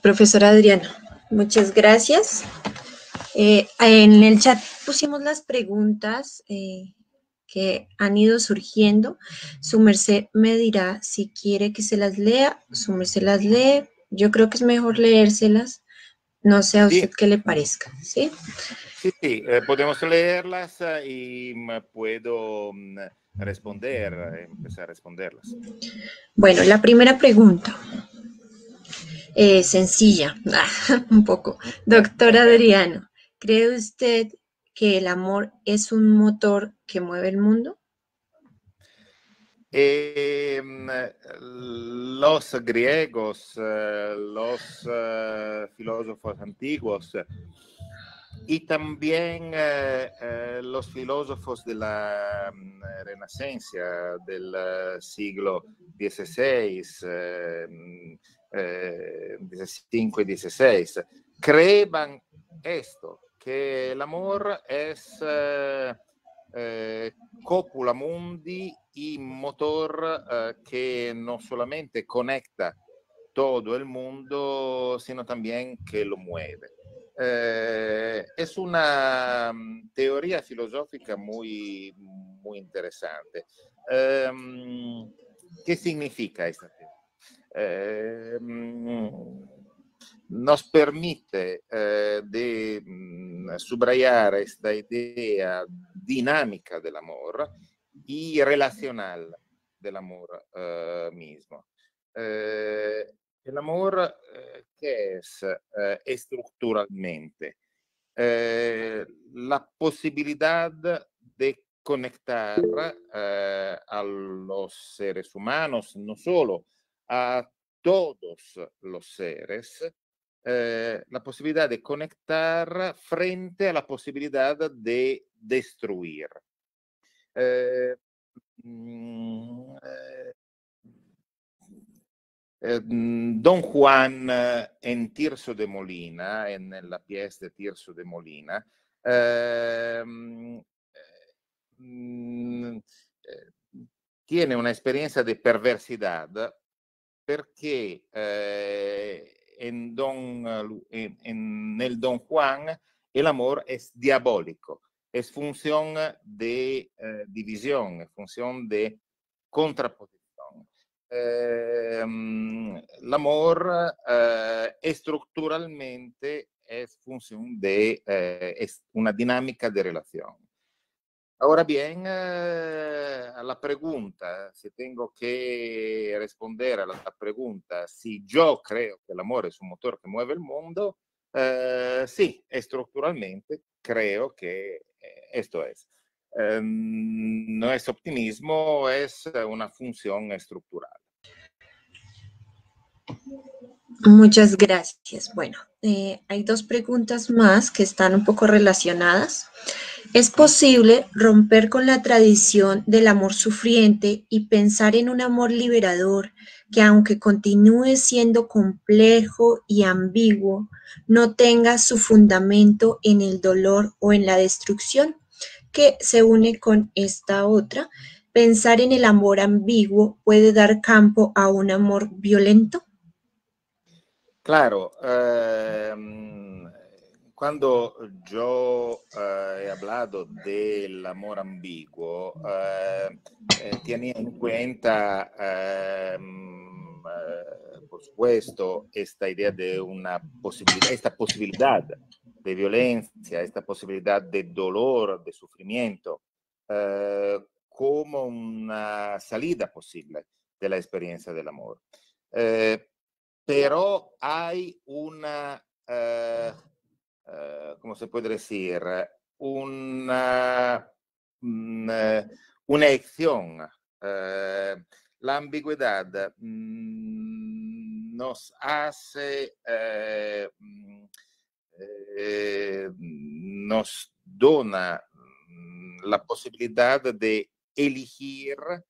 profesor Adriano, muchas gracias. Eh, en el chat pusimos las preguntas eh, que han ido surgiendo. Su merced me dirá si quiere que se las lea. Su merced las lee. Yo creo que es mejor leérselas. No sé a usted qué le parezca, ¿sí? Sí, sí, eh, podemos leerlas y puedo mm, responder, empezar a responderlas. Bueno, la primera pregunta. sencilla, [LAUGHS] un poco. Doctor Adriano, ¿Cree usted que el amor es un motor que mueve el mundo? Em, eh, los griegos, eh, los eh, filósofos antiguos y también los filósofos de la mm, Renacencia del siglo XVI, XV mm, y XVI, creían esto, che el amor es eh, cópula mundi y motor eh, que no solamente conecta tutto il mondo, sino anche que lo mueve. Eh, es una mm, teoria filosofica molto interessante. interesante. ¿Qué significa esta teoría? nos permite eh, di mh, mm, questa idea dinamica del amor y relacional del amor eh, mismo. Eh, el amor eh, que eh, estructuralmente eh, la possibilità di conectar eh, a los seres humanos, non solo a todos los seres, eh, la possibilità di conectar frente alla possibilità di de destruir. Eh, mm, eh, eh mm, Don Juan en Tirso de Molina, en, en la pieza de Tirso de Molina, ehm, mm, tiene una esperienza di perversità perché porque en, don, eh, en el Don Juan, el amor es diabólico, es función de eh, división, es función de contraposición. Em, el amor eh, estructuralmente es función de es una dinámica de relación. Ahora bien, eh, a la pregunta, eh, si tengo que responder a la pregunta, si yo creo que el amor es un motor que mueve el mundo, eh, sí, estructuralmente creo que esto es. Em, no es optimismo, es una función estructural. Muchas gracias. Bueno, eh, hay dos preguntas más que están un poco relacionadas. ¿Es posible romper con la tradición del amor sufriente y pensar en un amor liberador que aunque continúe siendo complejo y ambiguo, no tenga su fundamento en el dolor o en la destrucción? Que se une con esta otra. ¿Pensar en el amor ambiguo puede dar campo a un amor violento? Claro, ehm, cuando yo eh, he hablado del ambiguo, eh, eh, tenía en cuenta, ehm, eh, por supuesto, esta idea di una questa possibilità di de violencia, esta posibilidad de dolor, de sufrimiento, eh, como una salita possibile de la experiencia Eh, però hai una, eh, eh, come si può dire, una, un'azione, eh, mm, eh, eh l'ambiguità mm, nos hace, eh, mm, eh nos dona mm, la possibilità de elegir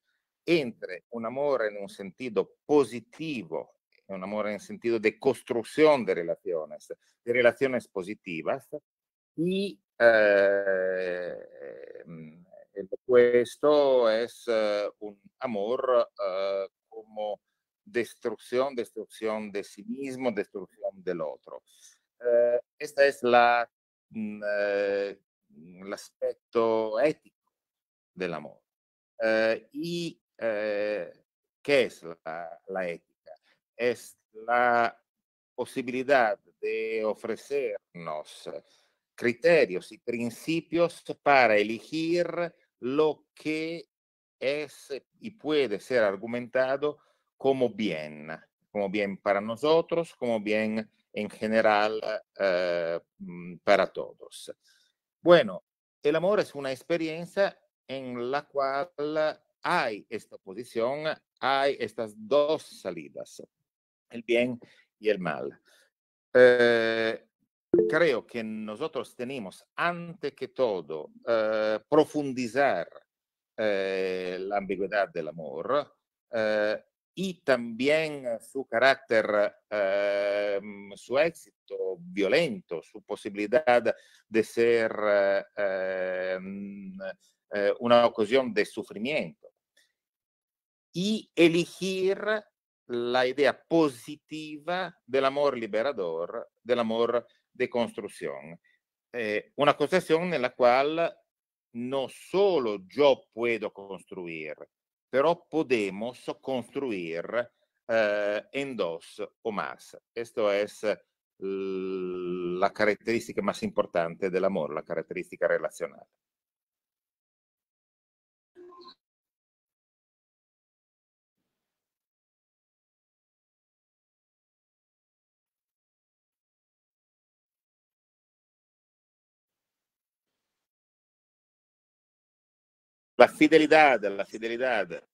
entre un amore in un sentido positivo Es un amor en eh, el sentido de construcción de relaciones, de relaciones positivas. Y esto es un amor como destrucción, destrucción de sí mismo, destrucción del otro. Este eh, esta es la, mm, el eh, aspecto ético del amor. ¿Y qué e, es la ética? es la posibilidad de ofrecernos criterios y principios para elegir lo que es y puede ser argumentado como bien, como bien para nosotros, como bien en general eh, mm, para todos. Bueno, el amor es una experiencia en la cual hay esta posición, hay estas dos salidas el bien y el mal. Eh, creo que nosotros tenemos, antes que todo, eh, profundizar eh, la ambigüedad del amor y también su carácter, mm, su éxito violento, su posibilidad de ser mm, una ocasión de sufrimiento. Y elegir la idea positiva dell'amor liberador, dell'amor de construcción. Eh, una concezione nella quale non solo io puedo costruire, pero podemos costruire eh, en dos o más. Esto es la caratteristica più importante del amor, la caratteristica relazionale. La fidelidad, la fidelidad.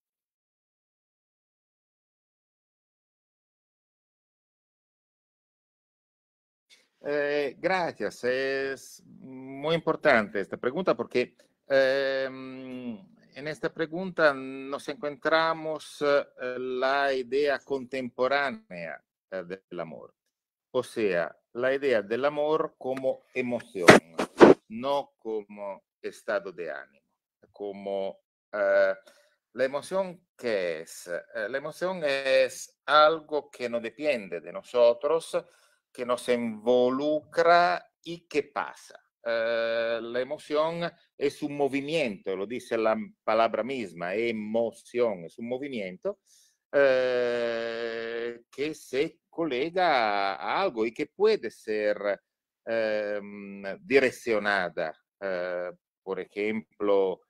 Eh, gracias. Es muy importante esta pregunta porque em, en esta pregunta nos encontramos eh, la idea contemporánea eh, del amor, o sea, la idea del amor como emoción, no como estado de ánimo como eh, la emoción que es. Eh, la emoción es algo que no depende de nosotros, que nos involucra y que pasa. Eh, la emoción es un movimiento, lo dice la palabra misma, emoción, es un movimiento que se colega a algo y que puede ser em, direccionada. por ejemplo,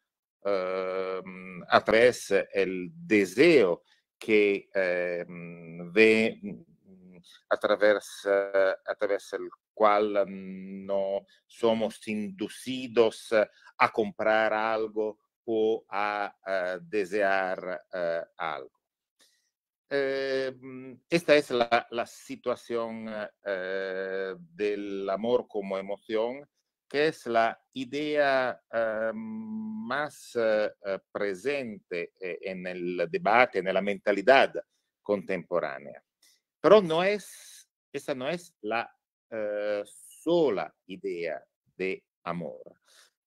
Ehm, a través el deseo que ehm, ve mm, mm, a través, a través el cual no somos inducidos a comprar algo o a, eh, desear eh, algo. Ehm, esta es la, situación eh, del amor como emoción que es la idea eh, más eh, eh, presente en el debate, en la mentalidad contemporánea. Pero no es, esa no es la sola idea de amor.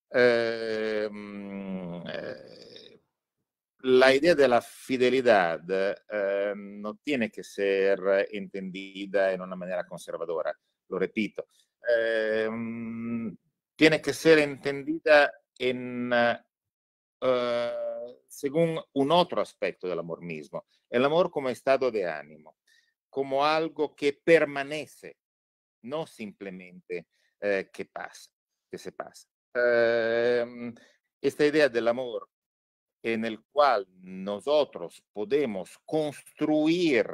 Em, la idea de la fidelidad no tiene que ser entendida en una manera conservadora, lo repito. Em, tiene que ser entendida en, eh, según un otro aspecto del amor mismo, el amor como estado de ánimo, como algo que permanece, no simplemente eh, que pasa, que se pasa. Em, esta idea del amor en el cual nosotros podemos construir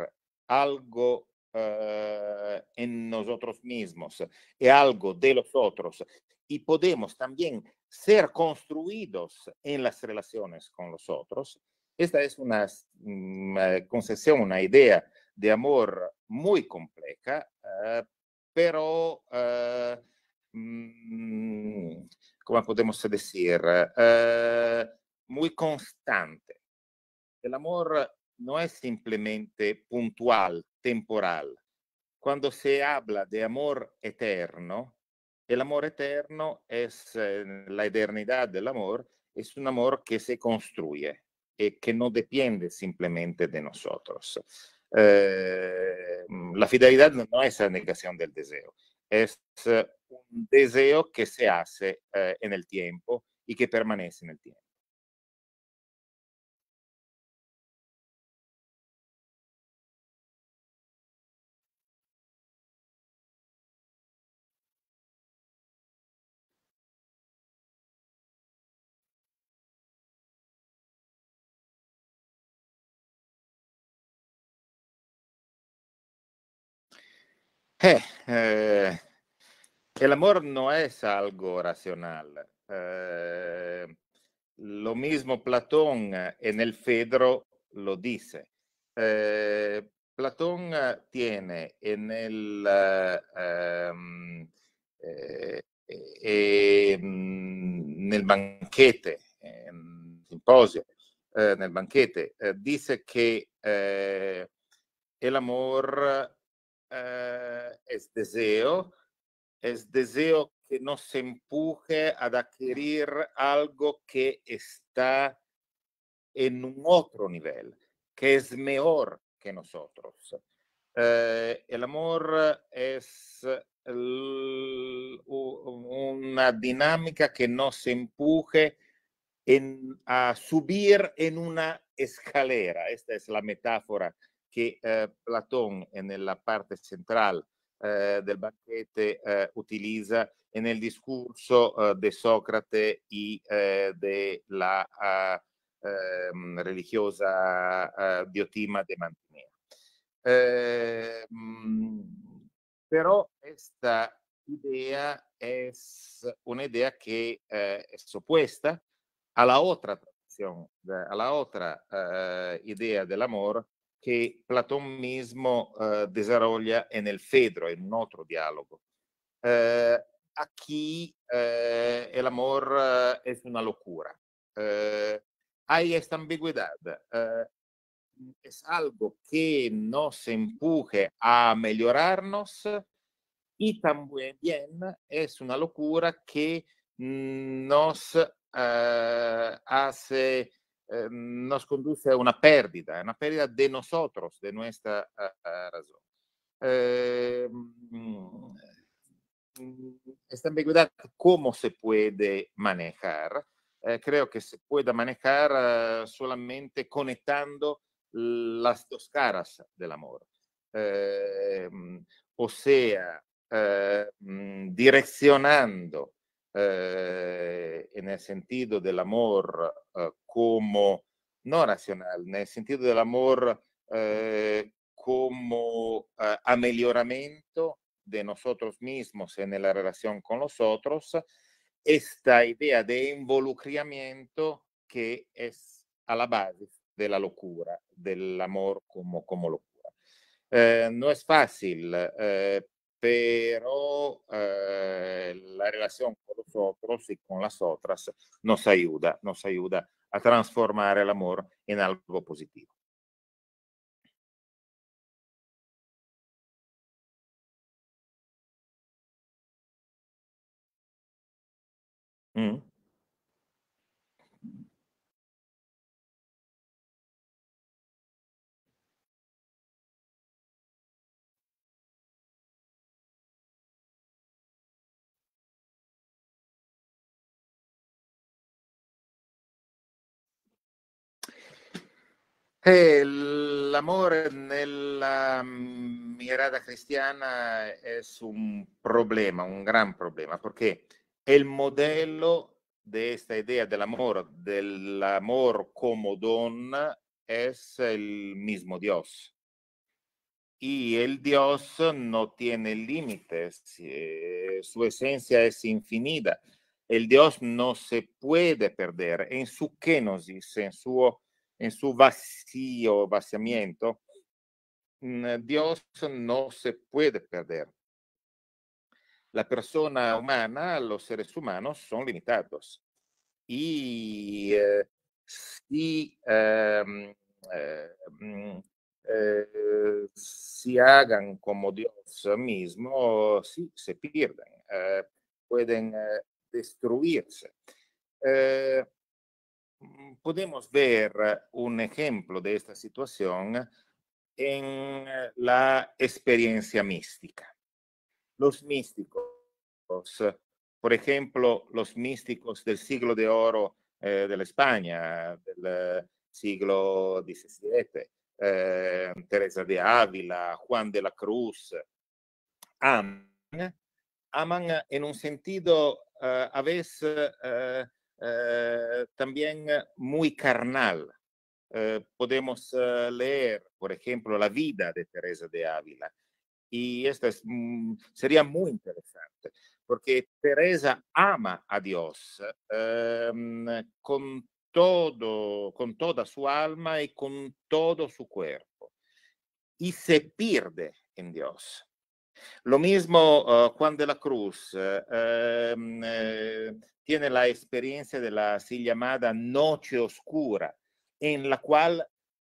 algo eh, en nosotros mismos, y algo de los otros y podemos también ser construidos en las relaciones con los otros. Esta es una, mm, eh, concepción, una idea de amor muy compleja, eh, pero, eh, mm, como podemos decir? muy constante. El amor no es simplemente puntual, temporal. Cuando se habla de amor eterno, el amor eterno es eh, la eternidad del amor, es un amor que se construye y eh, que no depende simplemente de nosotros. Eh, mm, la fidelidad no es la negación del deseo, es un deseo que se hace en el tiempo y que permanece en el tiempo. Eh, eh, el amor no es algo racional. Eh, lo mismo Platón en el Fedro lo dice. Eh, Platón tiene en el ehm, eh, mm, nel banchete, ehm, simposio, eh, nel banchete, dice che amor Eh, es deseo, es deseo que nos empuje a adquirir algo que está en un otro nivel, que es mejor que nosotros. Eh, el amor es una dinámica que nos empuje en, a subir en una escalera. Esta es la metáfora che eh, Platone è nella parte centrale eh, del banchete eh, utilizza e nel discorso eh, de Socrate e eh, della ah, eh, religiosa eh, Diotima de Mantinea. Eh, però questa idea è un'idea che eh, è soppuesta alla otra tradizione, alla otra eh, idea dell'amore che Platon mismo eh, desarrolha é nel Fedro, è un altro dialogo. Eh, a chi eh, el amor eh, una locura. Eh, hay esta ambiguità? Eh, es algo que nos empuje a migliorarnos? E también es una locura che mm, nos eh, hace eh, nos conduce a una pérdida, una pérdida de nosotros, de nuestra uh, razón. Eh, esta ambigüedad, ¿cómo se puede manejar? Eh, creo que se puede manejar eh, solamente conectando las dos caras del amor. Ehm, o sea, mm, direccionando Eh, en el sentido del amor eh, como no racional, en el sentido del amor eh, como amelioramiento de nosotros mismos en la relación con los otros, esta idea de involucramiento que es a la base de la locura, del amor como, locura. no es fácil, però eh, la relazione con los otros y con non otras aiuta, non nos aiuta a trasformare l'amore in algo positivo. Mm. El amor en la mm, mirada cristiana es un problema, un gran problema, porque el modelo de esta idea del amor, del amor como don, es el mismo Dios. Y el Dios no tiene límites, eh, su esencia es infinita. El Dios no se puede perder en su kenosis, en su en su vacío, vaciamiento, mm, Dios no se puede perder. La persona humana, los seres humanos son limitados. Y eh, si, em, eh, mm, eh hagan como Dios mismo, sí, se pierden, eh, pueden destruirse. Mm, podemos ver un ejemplo de esta situación en la experiencia mística. Los místicos, por ejemplo, los místicos del siglo de oro eh, de la España, del eh, siglo XVII, eh, Teresa de Ávila, Juan de la Cruz, aman, aman en un sentido eh, a veces eh, Eh, también eh, muy carnal. Eh, podemos leer, por ejemplo, la vida de Teresa de Ávila. Y esto mm, sería muy interesante, porque Teresa ama a Dios mm, con, todo, con toda su alma y con todo su cuerpo. Y se pierde en Dios. Lo mismo cuando Juan de la Cruz em, tiene la experiencia de la así llamada noche oscura, en la cual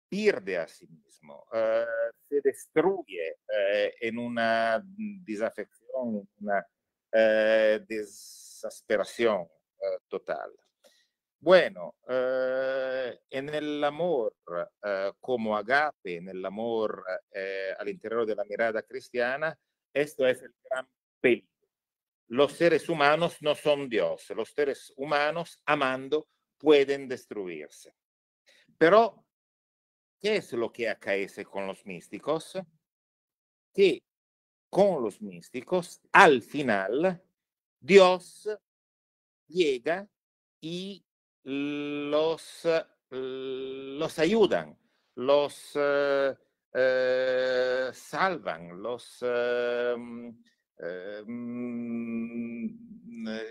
pierde a sí mismo, eh, se destruye eh, en una desafección, una eh, desesperación total. Bueno, en el amor como agape, en el amor al interior de la mirada cristiana, esto es el gran peligro los seres humanos no son Dios, los seres humanos amando pueden destruirse. Pero, ¿qué es lo que acaece con los místicos? Que con los místicos, al final, Dios llega y los, los ayudan, los eh, eh, salvan, los... Eh, Ehm,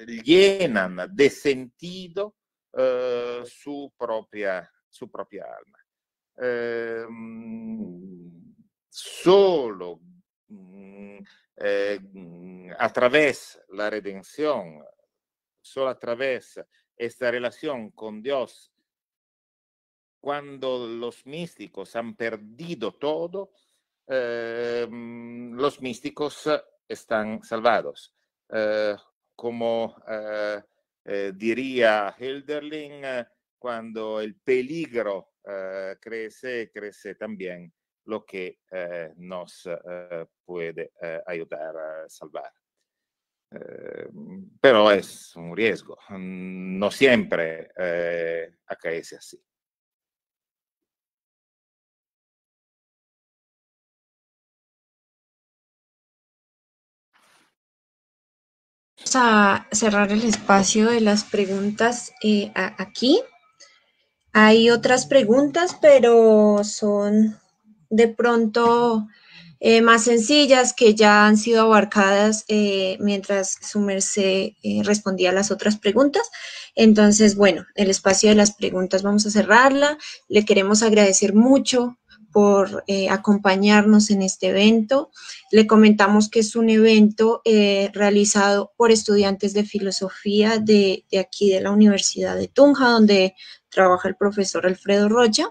Lienan de sentido eh, su, propria, su propia alma. Eh, solo mm, eh, attraverso la redenzione, solo attraverso questa relazione con Dios, quando los místicos han perdido todo, ehm, los místicos están salvados. Eh, como eh, eh, diría Hilderling, cuando el peligro crece, crece también lo que nos puede ayudar a salvar. pero es un riesgo, no siempre acaece así. a cerrar el espacio de las preguntas eh, aquí. Hay otras preguntas, pero son de pronto eh, más sencillas que ya han sido abarcadas eh, mientras su merced respondía a las otras preguntas. Entonces, bueno, el espacio de las preguntas vamos a cerrarla. Le queremos agradecer mucho por eh, acompañarnos en este evento. Le comentamos que es un evento eh, realizado por estudiantes de filosofía de, aquí de la Universidad de Tunja, donde trabaja el profesor Alfredo Rocha.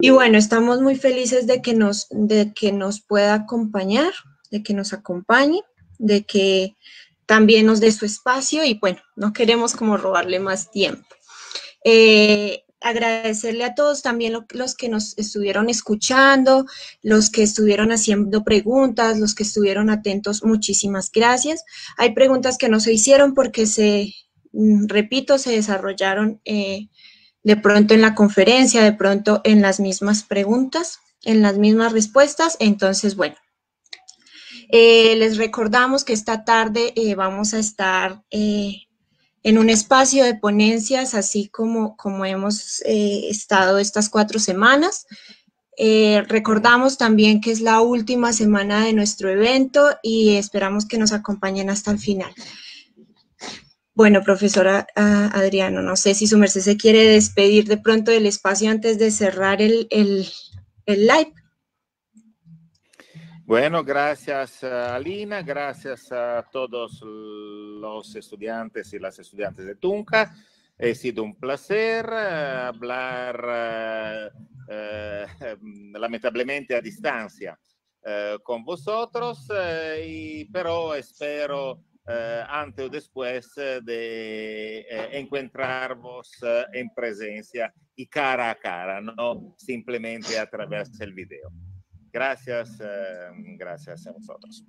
Y bueno, estamos muy felices de que nos, de que nos pueda acompañar, de que nos acompañe, de que también nos dé su espacio y bueno, no queremos como robarle más tiempo. Eh, agradecerle a todos también los que nos estuvieron escuchando, los que estuvieron haciendo preguntas, los que estuvieron atentos, muchísimas gracias. Hay preguntas que no se hicieron porque se, mm, repito, se desarrollaron eh, de pronto en la conferencia, de pronto en las mismas preguntas, en las mismas respuestas, entonces bueno. Eh, les recordamos que esta tarde eh, vamos a estar en un espacio de ponencias, así como, como hemos eh, estado estas cuatro semanas. Eh, recordamos también que es la última semana de nuestro evento y esperamos que nos acompañen hasta el final. Bueno, profesora ah, Adriano, no sé si su merced se quiere despedir de pronto del espacio antes de cerrar el, el, el live. Bueno, gracias ah, Alina, gracias a todos los estudiantes y las estudiantes de Tunca. Ha sido un placer ah, hablar ah, eh, [LAUGHS] lamentablemente a distancia eh, con vosotros, eh, pero espero antes o después de encontrarnos en presencia y cara a cara, no simplemente a través del video. Gracias, eh, gracias a vosotros.